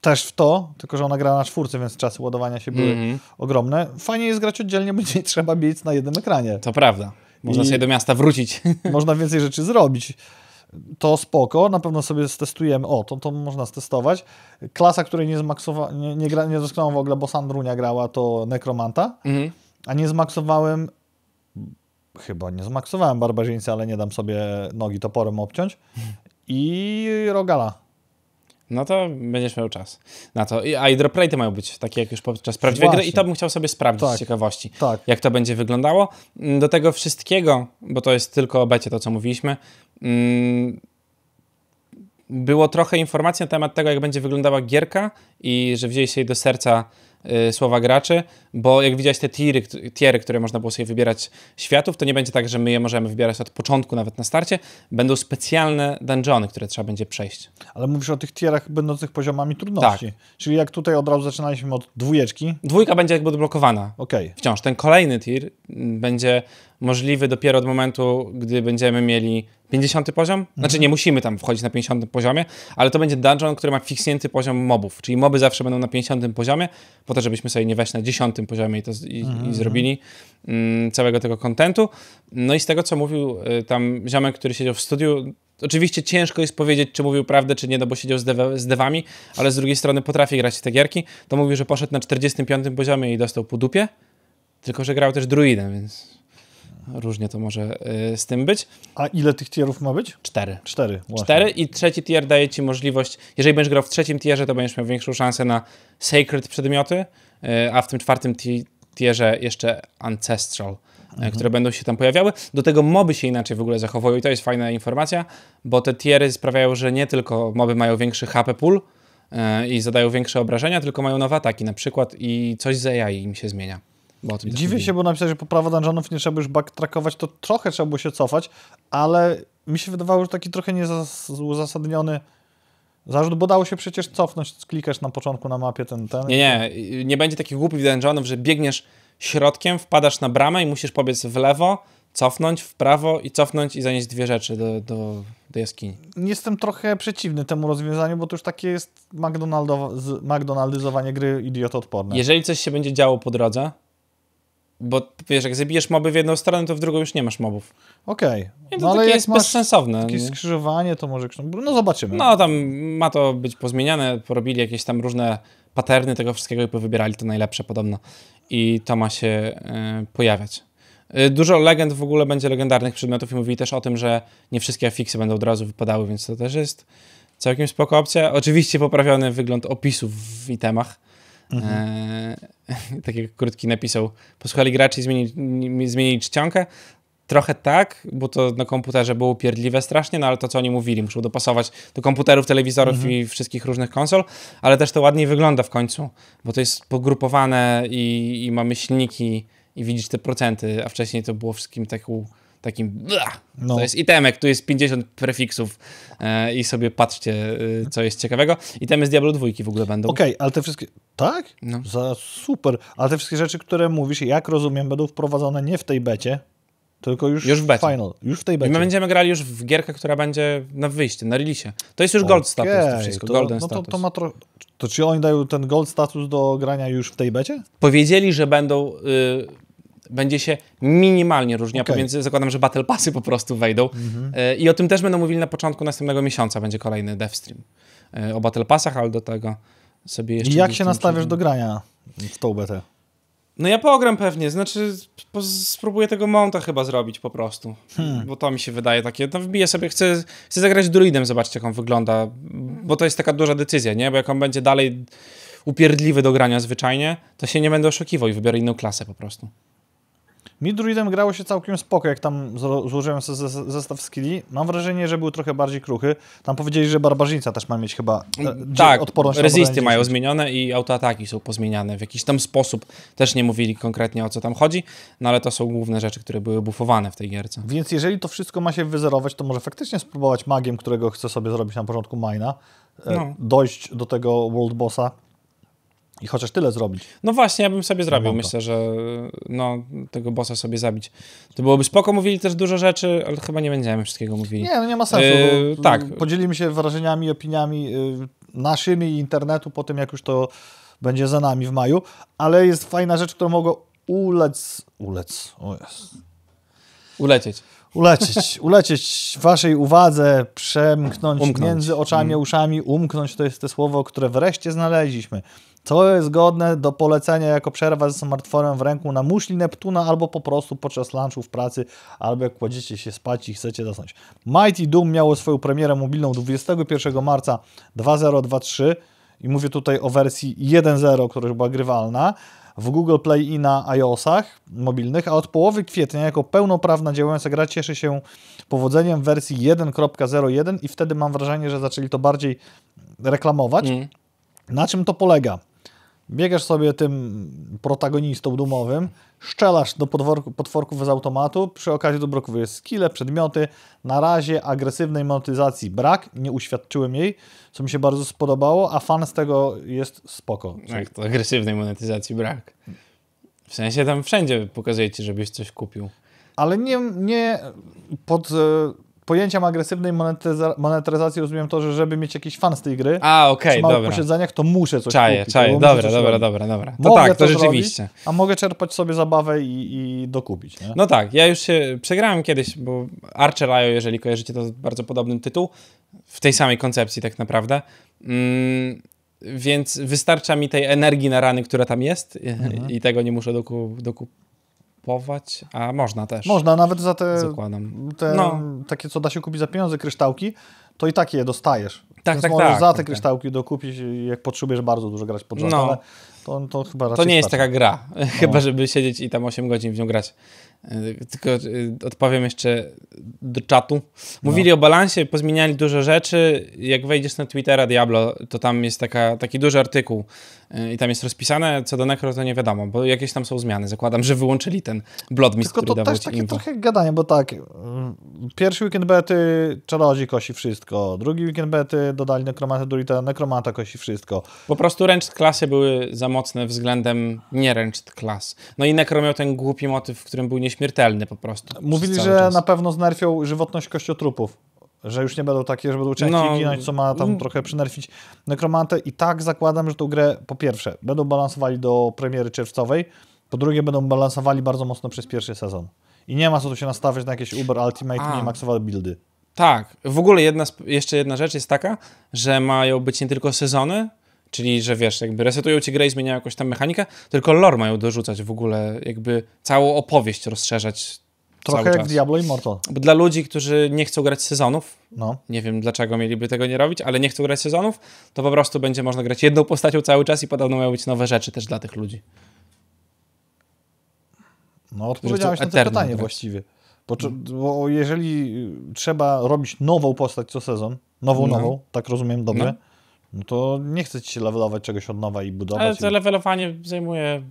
[SPEAKER 2] też w to, tylko że ona gra na czwórce, więc czasy ładowania się były mm -hmm. ogromne. Fajnie jest grać oddzielnie, bo nie trzeba biec na jednym ekranie. To prawda. Można I sobie do miasta wrócić. Można więcej rzeczy zrobić. To spoko, na pewno sobie testujemy. O, to, to można stestować. Klasa, której nie zmaksowałem, nie, nie, gra, nie w ogóle, bo Sandrunia grała, to Nekromanta, mm -hmm. a nie zmaksowałem chyba nie zmaksowałem barbarzyńcy, ale nie dam sobie nogi toporem obciąć. I
[SPEAKER 1] rogala. No to będziesz miał czas na to. A i mają być takie jak już podczas prawdziwej Właśnie. gry i to bym chciał sobie sprawdzić tak. z ciekawości, tak. jak to będzie wyglądało. Mm, do tego wszystkiego, bo to jest tylko o becie to, co mówiliśmy, mm, było trochę informacji na temat tego, jak będzie wyglądała gierka i że wzięli się jej do serca y, słowa graczy bo jak widziałeś te tiry, tiery, które można było sobie wybierać światów, to nie będzie tak, że my je możemy wybierać od początku, nawet na starcie. Będą specjalne dungeony, które trzeba będzie przejść.
[SPEAKER 2] Ale mówisz o tych tierach będących poziomami trudności. Tak. Czyli jak tutaj od razu zaczynaliśmy od
[SPEAKER 1] dwójeczki. Dwójka będzie jakby odblokowana. Okay. Wciąż. Ten kolejny tier będzie możliwy dopiero od momentu, gdy będziemy mieli 50 poziom. Znaczy mhm. nie musimy tam wchodzić na 50 poziomie, ale to będzie dungeon, który ma fiksnięty poziom mobów. Czyli moby zawsze będą na 50 poziomie, po to, żebyśmy sobie nie weszli na 10 tym poziomie i, to, i, mhm. i zrobili mm, całego tego kontentu. No i z tego, co mówił y, tam ziomek, który siedział w studiu, oczywiście ciężko jest powiedzieć, czy mówił prawdę, czy nie, no bo siedział z, dewa, z dewami, ale z drugiej strony potrafi grać w te gierki, to mówił, że poszedł na 45 poziomie i dostał po dupie, tylko że grał też druidem, więc różnie to może y, z tym być. A ile tych tierów ma być? Cztery. Cztery, Cztery i trzeci tier daje ci możliwość, jeżeli będziesz grał w trzecim tierze, to będziesz miał większą szansę na sacred przedmioty, E, a w tym czwartym tierze jeszcze Ancestral, e, mhm. które będą się tam pojawiały. Do tego moby się inaczej w ogóle zachowują i to jest fajna informacja, bo te tiery sprawiają, że nie tylko moby mają większy HP pool, e, i zadają większe obrażenia, tylko mają nowe ataki na przykład i coś z AI im się zmienia. Dziwię
[SPEAKER 2] się, bo napisać, że poprawa dungeonów nie trzeba już backtrackować, to trochę trzeba było się cofać, ale mi się wydawało, że taki trochę niezasadniony Zarzut, bo dało się przecież cofnąć, klikasz na początku na mapie ten, ten. Nie,
[SPEAKER 1] nie, nie będzie takich głupich dungeonów, że biegniesz środkiem, wpadasz na bramę i musisz pobiec w lewo, cofnąć w prawo i cofnąć i zanieść dwie rzeczy do, do, do jaskini.
[SPEAKER 2] Jestem trochę przeciwny temu rozwiązaniu, bo to już takie jest McDonaldyzowanie gry idiotodporne.
[SPEAKER 1] Jeżeli coś się będzie działo po drodze, bo wiesz, jak zabijesz moby w jedną stronę, to w drugą już nie masz mobów.
[SPEAKER 2] Okej. Okay. No ale jest bezsensowne. Jakieś skrzyżowanie, to może.
[SPEAKER 1] No zobaczymy. No tam ma to być pozmieniane, porobili jakieś tam różne paterny tego wszystkiego i powybierali to najlepsze podobno. I to ma się y, pojawiać. Y, dużo legend w ogóle będzie legendarnych przedmiotów i mówili też o tym, że nie wszystkie afiksy będą od razu wypadały, więc to też jest całkiem spoko opcja. Oczywiście poprawiony wygląd opisów w itemach Mhm. E, tak jak Krótki napisał, posłuchali graczy i zmienili, zmienili czcionkę. Trochę tak, bo to na komputerze było upierdliwe strasznie, no ale to co oni mówili, muszą dopasować do komputerów, telewizorów mhm. i wszystkich różnych konsol, ale też to ładniej wygląda w końcu, bo to jest pogrupowane i, i mamy silniki i widzisz te procenty, a wcześniej to było wszystkim taką takim no. to jest itemek, tu jest 50 prefiksów e, i sobie patrzcie, e, co jest ciekawego. Itemy z Diablo 2 w ogóle będą. Okej,
[SPEAKER 2] okay, ale te wszystkie, tak? No. Za super, ale te wszystkie rzeczy, które mówisz, jak rozumiem, będą wprowadzone nie w tej becie, tylko już, już w becie. Final, już w tej becie. I my będziemy
[SPEAKER 1] grali już w gierkę, która będzie na wyjściu, na release. To jest już okay. gold status to wszystko, to, golden no to, status.
[SPEAKER 2] To, ma tro... to czy oni dają ten gold status do grania już w tej becie?
[SPEAKER 1] Powiedzieli, że będą y, będzie się minimalnie różniła okay. pomiędzy, zakładam, że Battle Passy po prostu wejdą mm -hmm. i o tym też będą mówili na początku następnego miesiąca, będzie kolejny dev stream e, o Battle Passach, ale do tego sobie jeszcze... I jak się nastawiasz do grania w tą betę? No ja pogram pewnie, znaczy spróbuję tego monta chyba zrobić po prostu, hmm. bo to mi się wydaje takie, no wbiję sobie, chcę, chcę zagrać druidem, zobaczcie jak on wygląda, bo to jest taka duża decyzja, nie, bo jak on będzie dalej upierdliwy do grania zwyczajnie, to się nie będę oszukiwał i wybiorę inną klasę po prostu. Mi druidem grało się
[SPEAKER 2] całkiem spoko, jak tam złożyłem sobie zestaw skilli. Mam wrażenie, że był trochę bardziej kruchy. Tam powiedzieli, że barbarzyńca też ma mieć chyba
[SPEAKER 1] e, mm, tak, odporność. mają zmienione i autoataki są pozmieniane w jakiś tam sposób. Też nie mówili konkretnie o co tam chodzi, no ale to są główne rzeczy, które były bufowane w tej gierce. Więc jeżeli to wszystko ma się wyzerować, to może faktycznie spróbować magiem, którego chcę sobie zrobić na
[SPEAKER 2] początku Mina, e, no. dojść do tego world bossa i chociaż tyle zrobić.
[SPEAKER 1] No właśnie, ja bym sobie zrobił. Myślę, że no, tego bossa sobie zabić. To byłoby spoko, mówili też dużo rzeczy, ale chyba nie będziemy wszystkiego mówili. Nie, no nie ma sensu. Yy, tak. Podzielimy się
[SPEAKER 2] wrażeniami, opiniami yy, naszymi i internetu po tym, jak już to będzie za nami w maju. Ale jest fajna rzecz, którą mogę ulec... Ulec, o
[SPEAKER 1] Ulecieć ulecieć,
[SPEAKER 2] ulecieć waszej uwadze, przemknąć umknąć. między oczami, mm. uszami, umknąć to jest to słowo, które wreszcie znaleźliśmy co jest godne do polecenia jako przerwa ze smartfonem w ręku na muszli Neptuna albo po prostu podczas lunchu w pracy, albo jak kładziecie się spać i chcecie zasnąć. Mighty Doom miało swoją premierę mobilną 21 marca 2023 i mówię tutaj o wersji 1.0, która już była grywalna w Google Play i na iOSach mobilnych, a od połowy kwietnia jako pełnoprawna działająca gra cieszy się powodzeniem w wersji 1.01 i wtedy mam wrażenie, że zaczęli to bardziej reklamować. Mm. Na czym to polega? Biegasz sobie tym protagonistą dumowym, szczelasz do podworku, potworków z automatu, przy okazji dobrokujesz skille, przedmioty. Na razie agresywnej monetyzacji brak, nie uświadczyłem jej, co mi się bardzo spodobało, a fan z tego jest spoko. Tak,
[SPEAKER 1] to agresywnej monetyzacji brak? W sensie tam wszędzie pokazujecie, żebyś coś kupił.
[SPEAKER 2] Ale nie, nie pod... E, pojęciem agresywnej monetaryzacji rozumiem to, że żeby mieć jakiś fan z tej gry a, okay, posiedzeniach, to muszę coś czaję, kupić. Czaję, dobra, dobra, dobra, dobra. To no mogę tak, to, rzeczywiście. Robić, a mogę czerpać sobie zabawę i, i dokupić. Nie? No
[SPEAKER 1] tak, ja już się przegrałem kiedyś, bo Archer IO, jeżeli kojarzycie, to bardzo podobny tytuł, w tej samej koncepcji tak naprawdę. Mm, więc wystarcza mi tej energii na rany, która tam jest mhm. i, i tego nie muszę dokup, dokup kupować, a można też. Można, nawet
[SPEAKER 2] za te, zakładam. te no. takie, co da się kupić za pieniądze, kryształki, to i takie je dostajesz. Tak, Więc tak, możesz tak, za te tak, tak.
[SPEAKER 1] kryształki dokupić, jak potrzebujesz bardzo dużo
[SPEAKER 2] grać pod rząd, no. To, to, to, nie jest taka gra, no. chyba
[SPEAKER 1] żeby siedzieć i tam 8 godzin w nią grać. E, tylko e, odpowiem jeszcze do czatu. No. Mówili no. o balansie, pozmieniali dużo rzeczy. Jak wejdziesz na Twittera Diablo, to tam jest taka, taki duży artykuł i tam jest rozpisane, co do Necro to nie wiadomo, bo jakieś tam są zmiany. Zakładam, że wyłączyli ten Blood Mist, Tylko to też tak takie info. trochę
[SPEAKER 2] gadanie, bo tak, mm, pierwszy weekend bety czarodziej kosi wszystko, drugi weekend bety
[SPEAKER 1] dodali Necromantę Durita, Necromanta kosi wszystko. Po prostu ręczt klasy były za mocne względem nie ręczt klas. No i Necro miał ten głupi motyw, w którym był nieśmiertelny po prostu. Mówili, że czas. na
[SPEAKER 2] pewno znerfią żywotność kościotrupów że już nie będą takie, że będą częściej no. ginąć, co ma tam no. trochę przynerfić nekromantę i tak zakładam, że tą grę po pierwsze będą balansowali do premiery czerwcowej, po drugie będą balansowali bardzo mocno przez pierwszy sezon. I nie ma co tu się
[SPEAKER 1] nastawiać na jakieś Uber Ultimate i maksowe buildy. Tak. W ogóle jedna, jeszcze jedna rzecz jest taka, że mają być nie tylko sezony, czyli że wiesz, jakby resetują ci grę i zmieniają jakąś tam mechanikę, tylko lore mają dorzucać w ogóle, jakby całą opowieść rozszerzać Trochę jak w Diablo Immortal. Dla ludzi, którzy nie chcą grać sezonów, no. nie wiem dlaczego mieliby tego nie robić, ale nie chcą grać sezonów, to po prostu będzie można grać jedną postacią cały czas i podobno mają być nowe rzeczy też dla tych ludzi. No, odpowiedziałeś na to pytanie właściwie.
[SPEAKER 2] Bo, bo, jeżeli y, trzeba robić nową postać co sezon, nową, no. nową, tak rozumiem dobrze, no. no to nie chce ci się levelować czegoś od nowa i budować. Ale to i...
[SPEAKER 1] levelowanie zajmuje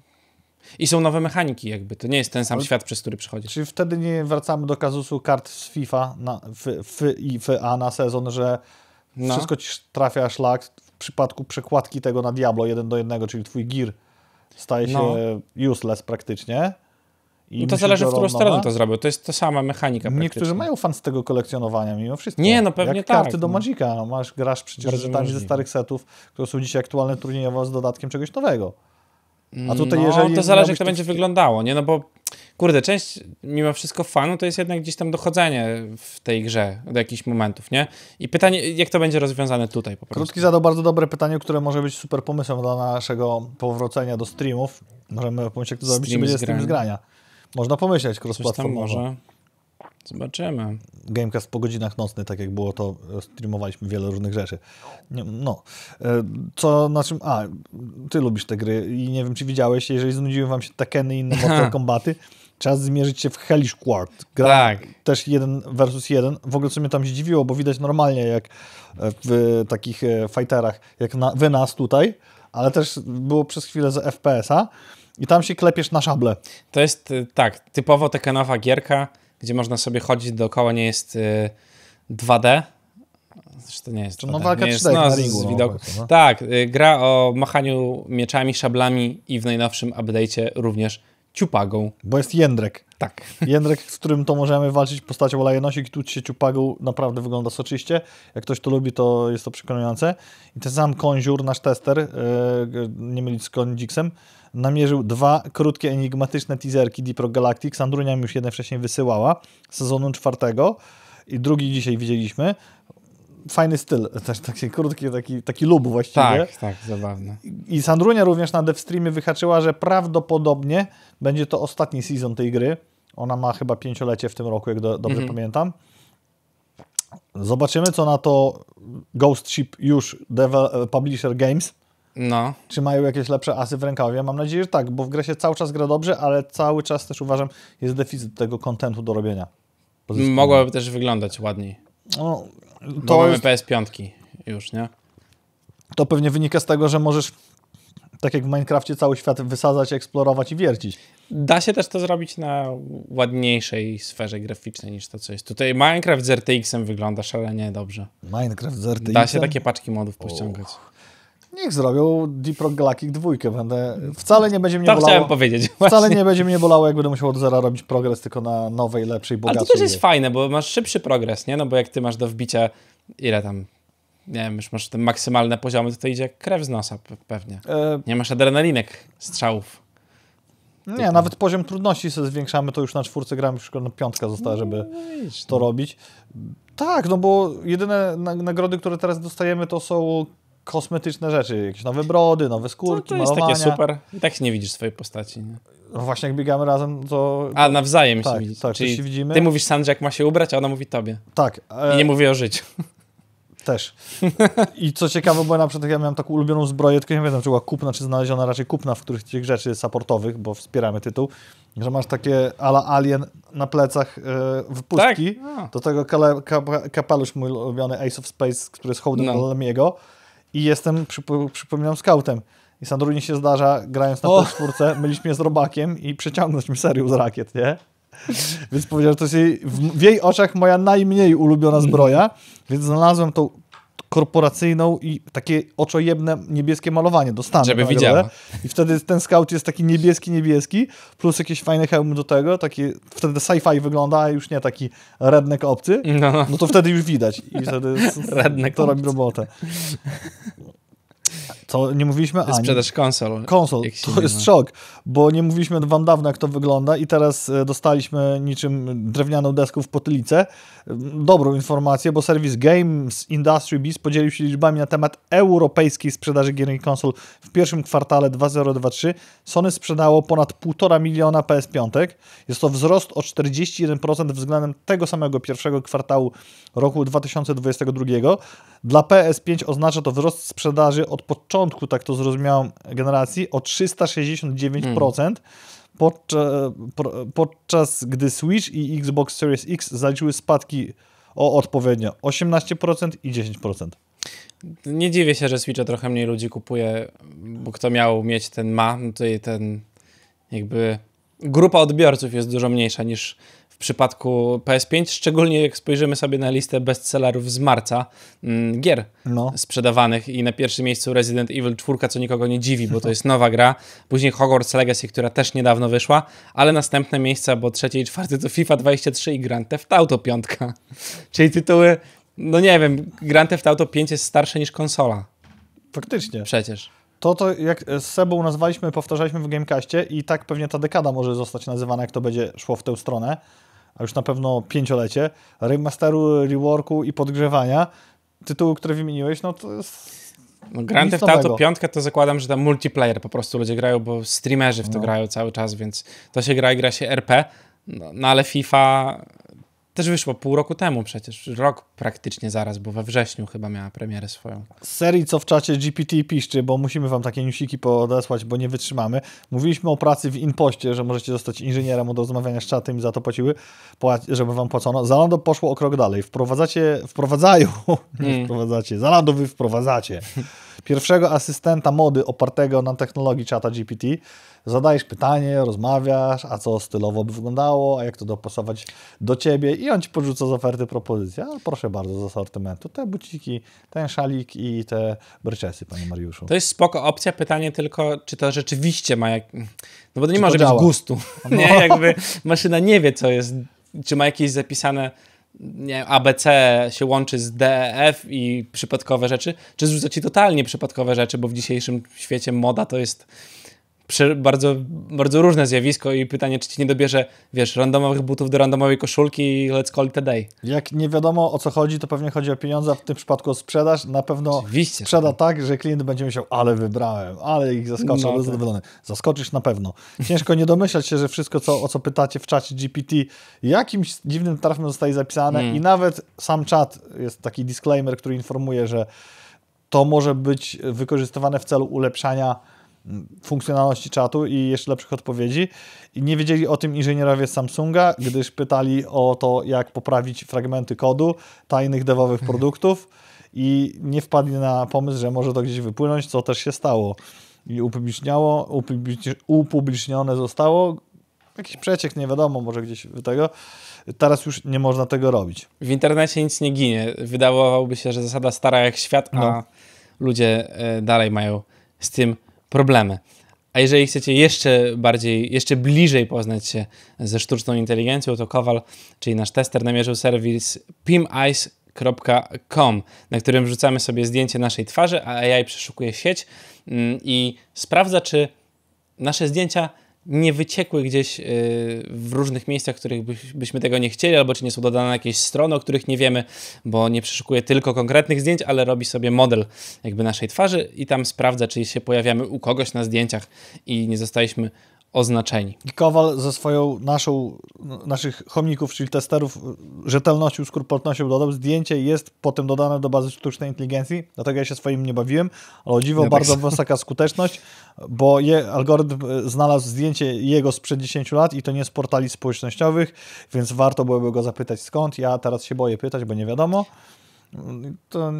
[SPEAKER 2] i są nowe mechaniki, jakby. To nie jest ten sam Ale... świat, przez który przechodzisz. Czyli wtedy nie wracamy do kazusu kart z FIFA na, f, f, i FA na sezon, że no. wszystko ci trafia szlak. W przypadku przekładki tego na Diablo 1 do 1, czyli twój gear staje no. się useless praktycznie. I no to zależy, w którą stronę to zrobił. To jest ta sama mechanika. Niektórzy mają fan z tego kolekcjonowania mimo wszystko. Nie, no pewnie Jak tak. karty do no. Magica. No, masz, grasz przecież Bardzo ze starych setów, które są dzisiaj aktualne turniejowo z dodatkiem czegoś nowego. A tutaj no, jeżeli to zależy, jak to będzie
[SPEAKER 1] to... wyglądało, nie? No bo kurde, część mimo wszystko fanu to jest jednak gdzieś tam dochodzenie w tej grze do jakichś momentów, nie? I pytanie, jak to będzie rozwiązane tutaj po prostu. Krótki
[SPEAKER 2] zadał bardzo dobre pytanie, które może być super pomysłem dla naszego powrócenia do streamów. Możemy pomyśleć, jak to zrobić, będzie stream z grania. Można pomyśleć cross-platformowo. może. Zobaczymy. Gamecast po godzinach nocnych, tak jak było, to streamowaliśmy wiele różnych rzeczy. No. E, co na czym... A, ty lubisz te gry i nie wiem, czy widziałeś, jeżeli znudziły wam się Tekeny i inne Mortal Kombaty, czas zmierzyć się w Hellish Quart. Gra tak. też jeden versus jeden. W ogóle co mnie tam zdziwiło, bo widać normalnie jak e, w takich e, fighterach, jak na, wy nas tutaj, ale też było przez chwilę z FPS-a
[SPEAKER 1] i tam się klepiesz na szable. To jest y, tak, typowo tekenowa gierka, gdzie można sobie chodzić dookoła, nie jest 2D. Y, Zresztą to nie jest. 2D. no walka nie jest, no, na z, no, widoku. No. Tak, y, gra o machaniu mieczami, szablami i w najnowszym update'cie również ciupagą.
[SPEAKER 2] Bo jest Jędrek. Tak. Jędrek, z którym to możemy walczyć postacią Lajenosik, tu się ciupagą naprawdę wygląda soczyście. Jak ktoś to lubi, to jest to przekonujące. I ten sam konziur, nasz tester, yy, nie mylić z Kondziksem, namierzył dwa krótkie, enigmatyczne teaserki Deep Rock Galactic. Sandrunia mi już jeden wcześniej wysyłała, sezonu czwartego i drugi dzisiaj widzieliśmy. Fajny styl, też taki krótki, taki, taki lub właściwie. Tak, tak, zabawne. I Sandrunia również na devstreamie wyhaczyła, że prawdopodobnie będzie to ostatni sezon tej gry. Ona ma chyba pięciolecie w tym roku, jak do, dobrze mhm. pamiętam. Zobaczymy, co na to Ghost Ship już Developer Publisher Games no. Czy mają jakieś lepsze asy w rękawie? Mam nadzieję, że tak, bo w grze się cały czas gra dobrze, ale cały czas też uważam, jest deficyt tego kontentu do robienia.
[SPEAKER 1] Mogłaby też wyglądać ładniej.
[SPEAKER 2] No, to mamy jest...
[SPEAKER 1] PS5 już, nie?
[SPEAKER 2] To pewnie wynika z tego, że możesz tak jak w Minecraftie cały świat
[SPEAKER 1] wysadzać, eksplorować i wiercić. Da się też to zrobić na ładniejszej sferze graficznej niż to co jest Tutaj Minecraft z RTX-em wygląda szalenie dobrze. Minecraft z RTX-em? Da się takie paczki modów pościągać. Oh.
[SPEAKER 2] Niech zrobią Deep Rock Galactic dwójkę. Będę, wcale nie będzie mnie to bolało. chciałem powiedzieć. Wcale nie będzie mnie bolało, jak będę musiał od zera robić progres, tylko na nowej, lepszej, bogatszej. Ale to też jest
[SPEAKER 1] fajne, bo masz szybszy progres, nie? No bo jak ty masz do wbicia, ile tam, nie wiem, już masz te maksymalne poziomy, to, to idzie krew z nosa pewnie. E... Nie masz adrenalinek, strzałów.
[SPEAKER 2] Nie, nawet poziom trudności sobie zwiększamy, to już na czwórce gramy, już na piątka została, żeby no, to no. robić. Tak, no bo jedyne nagrody, które teraz dostajemy, to są kosmetyczne rzeczy, jakieś nowe brody, nowe skórki, to, no, to jest malowania. takie super.
[SPEAKER 1] I tak się nie widzisz swojej postaci. Nie? No właśnie jak biegamy razem, to... A, nawzajem tak, się widzisz. Tak, Czyli się widzimy. ty mówisz Sandrze, jak ma się ubrać, a ona mówi tobie. Tak. E... I nie mówi o życiu. Też.
[SPEAKER 2] I co ciekawe, bo ja na przykład ja miałem taką ulubioną zbroję, tylko nie wiem, czy była kupna, czy znaleziona raczej kupna w których tych rzeczy supportowych, bo wspieramy tytuł, że masz takie ala alien na plecach w e, wypustki. Tak? No. Do tego kapelusz mój ulubiony Ace of Space, który jest hołdem no. Lemiego i jestem, przypominam, skautem. I Sandrunie się zdarza, grając na oh. podczwórce, mylić mnie z robakiem i przeciągnąć mi serię z rakiet, nie? Więc powiedział, że to jest jej, w, jej oczach moja najmniej ulubiona zbroja, więc znalazłem tą korporacyjną i takie oczojebne niebieskie malowanie do stanu Żeby widziała. I wtedy ten scout jest taki niebieski, niebieski, plus jakieś fajne hełmy do tego, taki, wtedy sci-fi wygląda, a już nie taki redneck obcy, no, no to wtedy już widać i wtedy to obcy. robi robotę. To nie mówiliśmy ani. Sprzedaż konsol. Konsol, to jest ma. szok, bo nie mówiliśmy wam dawno, jak to wygląda i teraz e, dostaliśmy niczym drewnianą deską w potylicę mm, dobrą informację, bo serwis Games Industry Biz podzielił się liczbami na temat europejskiej sprzedaży gier i konsol w pierwszym kwartale 2023. Sony sprzedało ponad 1,5 miliona PS5. Jest to wzrost o 41% względem tego samego pierwszego kwartału roku 2022. Dla PS5 oznacza to wzrost sprzedaży od początku początku, tak to zrozumiałem, generacji o 369%. Hmm. Podczas, podczas gdy Switch i Xbox Series X zaliczyły spadki o odpowiednio 18% i 10%.
[SPEAKER 1] Nie dziwię się, że Switcha trochę mniej ludzi kupuje, bo kto miał mieć, ten ma. No to i ten jakby grupa odbiorców jest dużo mniejsza niż przypadku PS5, szczególnie jak spojrzymy sobie na listę bestsellerów z marca mm, gier no. sprzedawanych i na pierwszym miejscu Resident Evil 4, co nikogo nie dziwi, bo to jest nowa gra, później Hogwarts Legacy, która też niedawno wyszła, ale następne miejsca, bo trzecie i czwarte to FIFA 23 i Grand Theft Auto 5, czyli tytuły, no nie wiem, Grand Theft Auto 5 jest starsze niż konsola. Faktycznie. Przecież. To, to jak z Sebą nazwaliśmy, powtarzaliśmy
[SPEAKER 2] w Gamecastie i tak pewnie ta dekada może zostać nazywana, jak to będzie szło w tę stronę, a już na pewno pięciolecie, remasteru, reworku i podgrzewania, tytuły, które wymieniłeś, no to jest...
[SPEAKER 1] No, Grand Theft Auto 5 to zakładam, że tam multiplayer po prostu ludzie grają, bo streamerzy w to no. grają cały czas, więc to się gra i gra się RP, no, no ale FIFA też wyszło pół roku temu przecież, rok praktycznie zaraz, bo we wrześniu chyba miała premierę swoją.
[SPEAKER 2] serii, co w czacie GPT piszczy, bo musimy wam takie newsiki podesłać, bo nie wytrzymamy. Mówiliśmy o pracy w Impoście, że możecie zostać inżynierem do rozmawiania z czatem i za to płaciły, żeby wam płacono. Zalando poszło o krok dalej. Wprowadzacie, wprowadzają, nie mm. wprowadzacie, Zalando wy wprowadzacie. pierwszego asystenta mody opartego na technologii czata GPT. Zadajesz pytanie, rozmawiasz, a co stylowo by wyglądało, a jak to dopasować do ciebie i on ci porzuca z oferty propozycję. A proszę bardzo, z asortymentu te buciki, ten szalik i te bryczesy, panie Mariuszu. To
[SPEAKER 1] jest spoko opcja, pytanie tylko, czy to rzeczywiście ma jak... No bo to nie czy może to być gustu. No. nie, jakby maszyna nie wie, co jest, czy ma jakieś zapisane nie, ABC się łączy z DEF i przypadkowe rzeczy, czy zrzuca ci totalnie przypadkowe rzeczy, bo w dzisiejszym świecie moda to jest bardzo, bardzo różne zjawisko i pytanie, czy ci nie dobierze, wiesz, randomowych butów do randomowej koszulki i let's call it a day.
[SPEAKER 2] Jak nie wiadomo o co chodzi, to pewnie chodzi o pieniądze, a w tym przypadku o sprzedaż. Na pewno Oczywiście, sprzeda tak. tak, że klient będzie myślał, ale wybrałem, ale ich zaskoczę, no, ale tak. zadowolony. Zaskoczysz na pewno. Ciężko nie domyślać się, że wszystko, co, o co pytacie w czacie GPT, jakimś dziwnym trafem zostaje zapisane mm. i nawet sam czat jest taki disclaimer, który informuje, że to może być wykorzystywane w celu ulepszania funkcjonalności czatu i jeszcze lepszych odpowiedzi. I nie wiedzieli o tym inżynierowie Samsunga, gdyż pytali o to, jak poprawić fragmenty kodu tajnych dewowych produktów i nie wpadli na pomysł, że może to gdzieś wypłynąć, co też się stało. I upubliczniało, upublicznione zostało. Jakiś przeciek, nie wiadomo, może gdzieś tego. Teraz
[SPEAKER 1] już nie można tego robić. W internecie nic nie ginie. Wydawałoby się, że zasada stara jak świat, a no. ludzie e, dalej mają z tym problemy. A jeżeli chcecie jeszcze bardziej, jeszcze bliżej poznać się ze sztuczną inteligencją, to Kowal, czyli nasz tester, namierzył serwis pimice.com, na którym wrzucamy sobie zdjęcie naszej twarzy, a AI przeszukuje sieć mm, i sprawdza, czy nasze zdjęcia nie wyciekły gdzieś y, w różnych miejscach, w których byśmy tego nie chcieli, albo czy nie są dodane jakieś strony, o których nie wiemy, bo nie przeszukuje tylko konkretnych zdjęć, ale robi sobie model jakby naszej twarzy i tam sprawdza, czy się pojawiamy u kogoś na zdjęciach i nie zostaliśmy oznaczeni.
[SPEAKER 2] I Kowal ze swoją naszą, naszych chomników, czyli testerów, rzetelnością, skrupulatnością dodał. Zdjęcie jest potem dodane do bazy sztucznej inteligencji, dlatego ja się swoim nie bawiłem, ale o dziwo bardzo wysoka skuteczność, bo je, algorytm e, znalazł zdjęcie jego sprzed 10 lat i to nie z portali społecznościowych, więc warto byłoby go zapytać skąd. Ja teraz się boję pytać, bo nie wiadomo. To,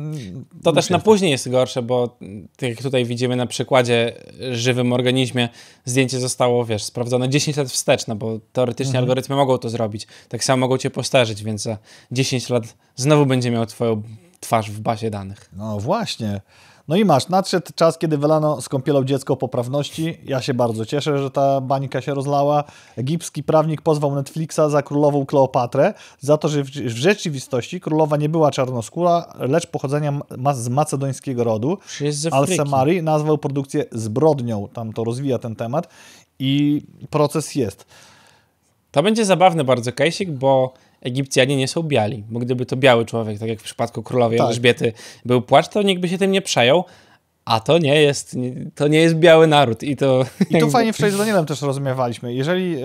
[SPEAKER 2] to też na tak.
[SPEAKER 1] później jest gorsze, bo tak jak tutaj widzimy na przykładzie żywym organizmie, zdjęcie zostało, wiesz, sprawdzone 10 lat wstecz, no bo teoretycznie mhm. algorytmy mogą to zrobić. Tak samo mogą cię postarzyć, więc za 10 lat znowu będzie miał twoją twarz w bazie danych.
[SPEAKER 2] No właśnie. No i masz, nadszedł czas, kiedy wylano z kąpielą dziecko poprawności. Ja się bardzo cieszę, że ta bańka się rozlała. Egipski prawnik pozwał Netflixa za królową Kleopatrę, za to, że w rzeczywistości królowa nie była czarnoskóra, lecz pochodzenia ma z macedońskiego rodu. Al-Samari nazwał produkcję zbrodnią, tam to rozwija ten temat
[SPEAKER 1] i proces jest. To będzie zabawny bardzo kejsik, bo Egipcjanie nie są biali, bo gdyby to biały człowiek, tak jak w przypadku królowej tak. Elżbiety był płacz, to nikt by się tym nie przejął, a to nie jest, to nie jest biały naród i to... I tu fajnie wcześniej z
[SPEAKER 2] Danielem też rozumiewaliśmy. Jeżeli, e,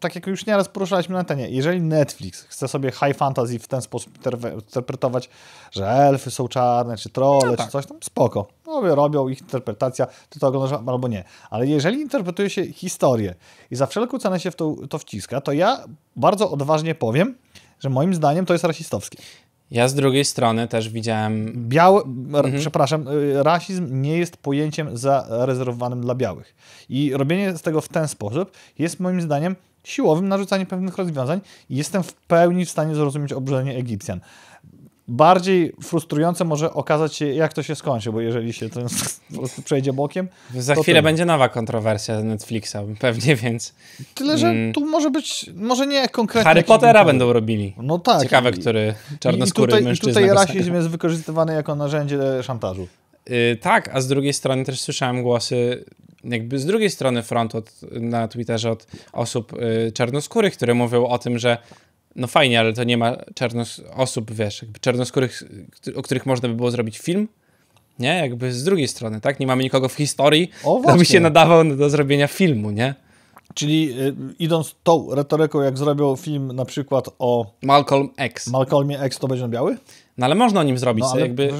[SPEAKER 2] tak jak już nieraz poruszaliśmy na antenie, jeżeli Netflix chce sobie high fantasy w ten sposób interpretować, że elfy są czarne, czy trolle, no tak. czy coś tam, spoko. Robią, no robią ich interpretacja, ty to oglądasz albo nie. Ale jeżeli interpretuje się historię i za wszelką cenę się w to, to wciska, to ja bardzo odważnie powiem, że moim zdaniem to jest rasistowskie.
[SPEAKER 1] Ja z drugiej strony też widziałem.
[SPEAKER 2] Biały, mhm. przepraszam, y, rasizm nie jest pojęciem zarezerwowanym dla białych. I robienie z tego w ten sposób jest moim zdaniem siłowym narzucaniem pewnych rozwiązań i jestem w pełni w stanie zrozumieć oburzenie Egipcjan bardziej frustrujące może okazać się, jak
[SPEAKER 1] to się skończy, bo jeżeli się to po prostu przejdzie bokiem. Za chwilę będzie nowa kontrowersja Netflixa, pewnie, więc. Tyle, że mm. tu
[SPEAKER 2] może być, może nie konkretnie. Harry Pottera będą
[SPEAKER 1] robili. No tak. Ciekawe, I, który czarnoskóry i tutaj, mężczyzna. I tutaj rasizm
[SPEAKER 2] jest wykorzystywany jako narzędzie
[SPEAKER 1] szantażu. Yy, tak, a z drugiej strony też słyszałem głosy jakby z drugiej strony frontu na Twitterze od osób yy, czarnoskórych, które mówią o tym, że no fajnie, ale to nie ma czarnos osób, wiesz, jakby czarnoskórych, o których można by było zrobić film, nie? Jakby z drugiej strony, tak? Nie mamy nikogo w historii, o, kto by się nadawał do zrobienia
[SPEAKER 2] filmu, nie? Czyli y, idąc tą retoryką, jak zrobił film na przykład o...
[SPEAKER 1] Malcolm X. Malcolmie X, to będzie biały? No ale można o nim zrobić. No, jakby... To,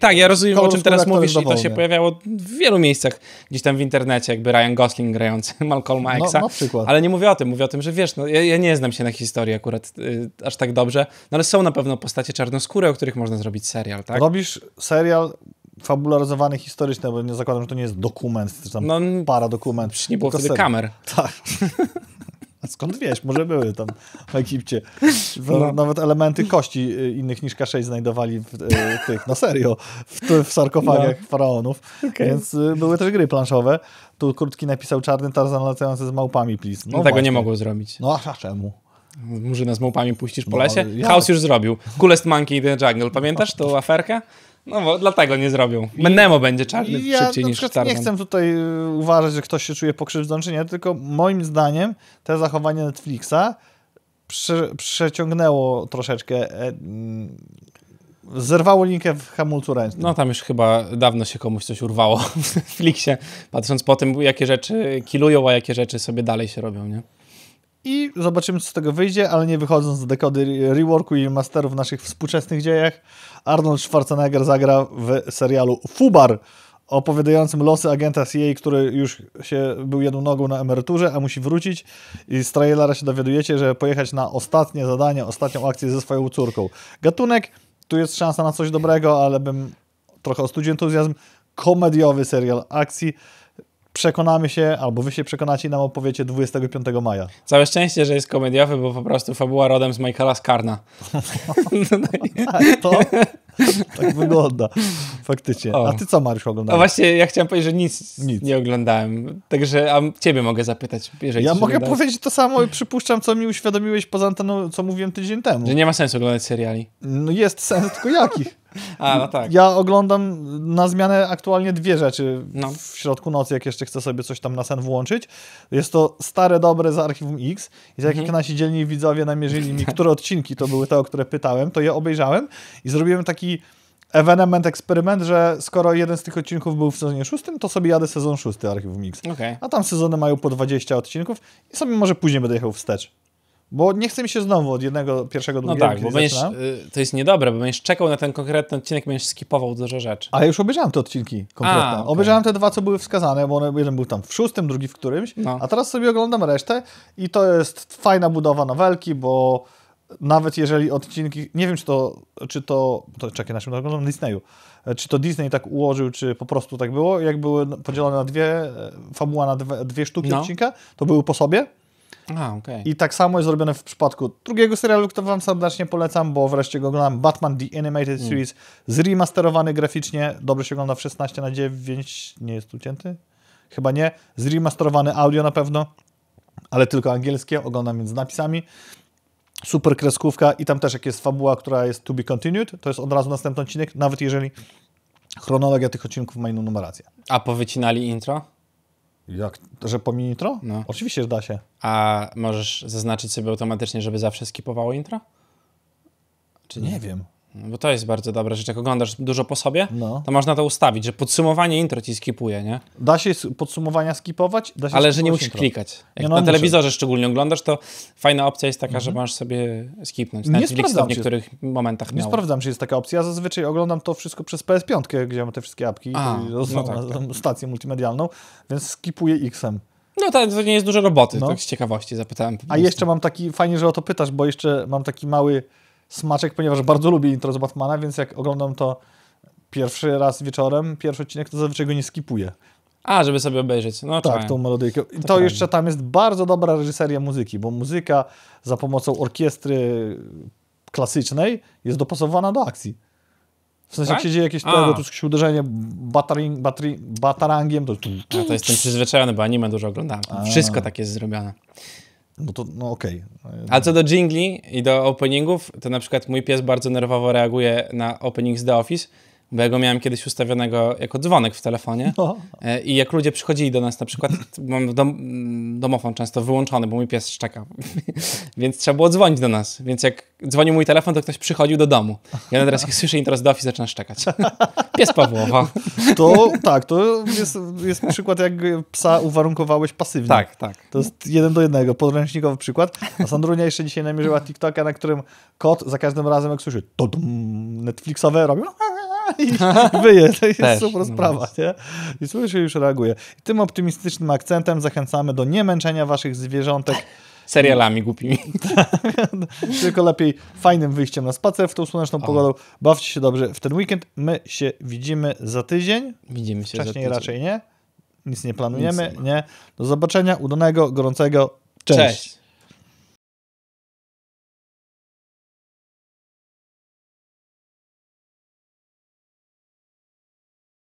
[SPEAKER 1] tak, ja rozumiem o czym teraz mówisz i to się pojawiało w wielu miejscach gdzieś tam w internecie, jakby Ryan Gosling grający Malcolma X. No, Ale nie mówię o tym, mówię o tym, że wiesz, no, ja, ja nie znam się na historii akurat y, aż tak dobrze, no ale są na pewno postacie czarnoskóre, o których można zrobić serial, tak?
[SPEAKER 2] Robisz serial fabularyzowany historycznie, bo nie zakładam, że to nie jest dokument, czy tam no, para dokument. Nie było wtedy kamer.
[SPEAKER 1] Tak.
[SPEAKER 2] A skąd wiesz? Może były tam w Egipcie. No. Nawet elementy kości y, innych niż K6 znajdowali w, y, tych, no serio, w, w sarkofagach no. faraonów. Okay. Więc y, były też gry planszowe. Tu krótki napisał czarny Tarzan latający z małpami, please. No, no tego nie mogło zrobić. No a czemu? Murzynę z małpami puścisz
[SPEAKER 1] po no, lesie? ja. House już zrobił. Coolest Monkey in the Jungle. Pamiętasz no. tą aferkę? No bo dlatego nie zrobią. Nemo będzie czarny ja szybciej niż czarny. nie chcę
[SPEAKER 2] tutaj y, uważać, że ktoś się czuje pokrzywdzony czy nie, tylko moim zdaniem te zachowanie Netflixa prze, przeciągnęło
[SPEAKER 1] troszeczkę e, zerwało linkę w hamulcu ręcznym. No tam już chyba dawno się komuś coś urwało w Netflixie, patrząc po tym, jakie rzeczy kilują, a jakie rzeczy sobie dalej się robią, nie?
[SPEAKER 2] i zobaczymy, co z tego wyjdzie, ale nie wychodząc z dekody reworku i masterów naszych współczesnych dziejach, Arnold Schwarzenegger zagra w serialu Fubar, opowiadającym losy agenta CIA, który już się był jedną nogą na emeryturze, a musi wrócić i z trailera się dowiadujecie, że pojechać na ostatnie zadanie, ostatnią akcję ze swoją córką. Gatunek, tu jest szansa na coś dobrego, ale bym trochę ostudził entuzjazm, komediowy serial akcji, przekonamy się, albo wy się przekonacie i nam opowiecie 25 maja.
[SPEAKER 1] Całe szczęście, że jest komediowy, bo po prostu fabuła rodem z Michaela Skarna. tak, to tak wygląda. Faktycznie. O. A ty co, Mariusz, oglądałeś? No właśnie, ja chciałem powiedzieć, że nic, nic, nie oglądałem. Także a ciebie mogę zapytać, jeżeli Ja mogę powiedzieć
[SPEAKER 2] to samo i przypuszczam, co mi uświadomiłeś poza anteną, co mówiłem tydzień temu. Że
[SPEAKER 1] nie ma sensu oglądać seriali.
[SPEAKER 2] No jest sens, tylko jakich? A, no tak. Ja oglądam na zmianę aktualnie dwie rzeczy no. w środku nocy, jak jeszcze chcę sobie coś tam na sen włączyć. Jest to stare dobre z Archiwum X i tak mhm. jak nasi dzielni widzowie namierzyli mi, tak. które odcinki to były te, o które pytałem, to je obejrzałem i zrobiłem taki ewenement, eksperyment, że skoro jeden z tych odcinków był w sezonie szóstym, to sobie jadę sezon szósty Archiwum X. Okay. A tam sezony mają po 20 odcinków i sobie może później będę jechał wstecz. Bo nie chce mi się znowu od jednego, pierwszego do no drugiego. No tak, bo będziesz,
[SPEAKER 1] y, to jest niedobre, bo będziesz czekał na ten konkretny odcinek, będziesz skipował dużo rzeczy. A ja już
[SPEAKER 2] obejrzałem te odcinki konkretne. A, okay. Obejrzałem te dwa, co były wskazane, bo one, jeden był tam w szóstym, drugi w którymś, no. a teraz sobie oglądam resztę i to jest fajna budowa nowelki, bo nawet jeżeli odcinki, nie wiem czy to, czy to, to czekaj, na czym to oglądam, Disneyu, czy to Disney tak ułożył, czy po prostu tak było, jak były podzielone na dwie, e, fabuła na dwie, dwie sztuki no. odcinka, to były po sobie,
[SPEAKER 1] a, okay. I
[SPEAKER 2] tak samo jest zrobione w przypadku drugiego serialu, który Wam serdecznie polecam, bo wreszcie go oglądam, Batman The Animated mm. Series, zremasterowany graficznie, dobrze się ogląda w 16 na 9 nie jest ucięty? Chyba nie. Zremasterowany audio na pewno, ale tylko angielskie, oglądam więc z napisami. Super kreskówka i tam też jak jest fabuła, która jest to be continued, to jest od razu następny odcinek, nawet jeżeli chronologia tych odcinków ma inną numerację.
[SPEAKER 1] A powycinali intro? Jak, że pomimo intro? No. Oczywiście, że da się. A możesz zaznaczyć sobie automatycznie, żeby zawsze skipowało intro? Czy nie? nie wiem. Bo to jest bardzo dobra rzecz, jak oglądasz dużo po sobie, no. to można to ustawić, że podsumowanie intro ci skipuje, nie? Da się podsumowania skipować, da się Ale że nie musisz intro. klikać. Jak no, na telewizorze muszę. szczególnie oglądasz, to fajna opcja jest taka, że mhm. możesz sobie skipnąć. Nie Netflix w niektórych momentach Nie
[SPEAKER 2] sprawdzam, czy jest taka opcja. Ja zazwyczaj oglądam to wszystko przez PS5, gdzie mamy te wszystkie apki, A, no tak, tak. stację multimedialną, więc skipuję X-em.
[SPEAKER 1] No tak, to nie jest dużo roboty, no. tak z ciekawości zapytałem. A jeszcze
[SPEAKER 2] mam taki, fajnie, że o to pytasz, bo jeszcze mam taki mały smaczek, ponieważ bardzo lubię intro z Batmana, więc jak oglądam to pierwszy raz
[SPEAKER 1] wieczorem, pierwszy odcinek, to zazwyczaj
[SPEAKER 2] go nie skipuję.
[SPEAKER 1] A, żeby sobie obejrzeć. No, tak, tak. tą melodyjkę. I to, to jeszcze
[SPEAKER 2] tam jest bardzo dobra reżyseria muzyki, bo muzyka za pomocą orkiestry klasycznej jest dopasowana do akcji.
[SPEAKER 1] W sensie, tak? jak się dzieje jakieś, tego, jakieś
[SPEAKER 2] uderzenie batarangiem, to... Ja to jestem
[SPEAKER 1] przyzwyczajony, bo
[SPEAKER 2] anime dużo oglądałem. Wszystko tak jest zrobione. No to, no okej. Okay.
[SPEAKER 1] A co do jingli i do openingów, to na przykład mój pies bardzo nerwowo reaguje na opening z The Office, bo ja go miałem kiedyś ustawionego jako dzwonek w telefonie no. E, i jak ludzie przychodzili do nas na przykład, mam dom, domofon często wyłączony, bo mój pies szczeka, więc trzeba było dzwonić do nas, więc jak dzwonił mój telefon, to ktoś przychodził do domu. Ja teraz jak słyszę intro z Dofi, zaczyna szczekać. Pies Pawłowa. To
[SPEAKER 2] tak, to jest, jest przykład jak psa uwarunkowałeś pasywnie. Tak, tak. To jest jeden do jednego, podręcznikowy przykład. A Sandrunia jeszcze dzisiaj namierzyła TikToka, na którym kot za każdym razem jak słyszy to Netflixowe robił
[SPEAKER 1] i wyje. To jest Też, super no sprawa,
[SPEAKER 2] nie? I słyszę już reaguje. I tym optymistycznym akcentem zachęcamy do nie męczenia waszych zwierzątek tak. serialami głupimi. Tylko lepiej fajnym wyjściem na spacer w tą słoneczną Aha. pogodą. Bawcie się dobrze w ten weekend. My się widzimy za tydzień. Widzimy się Wcześniej raczej nie. Nic nie planujemy, Nic nie. nie. Do zobaczenia, udanego, gorącego. Cześć. Cześć.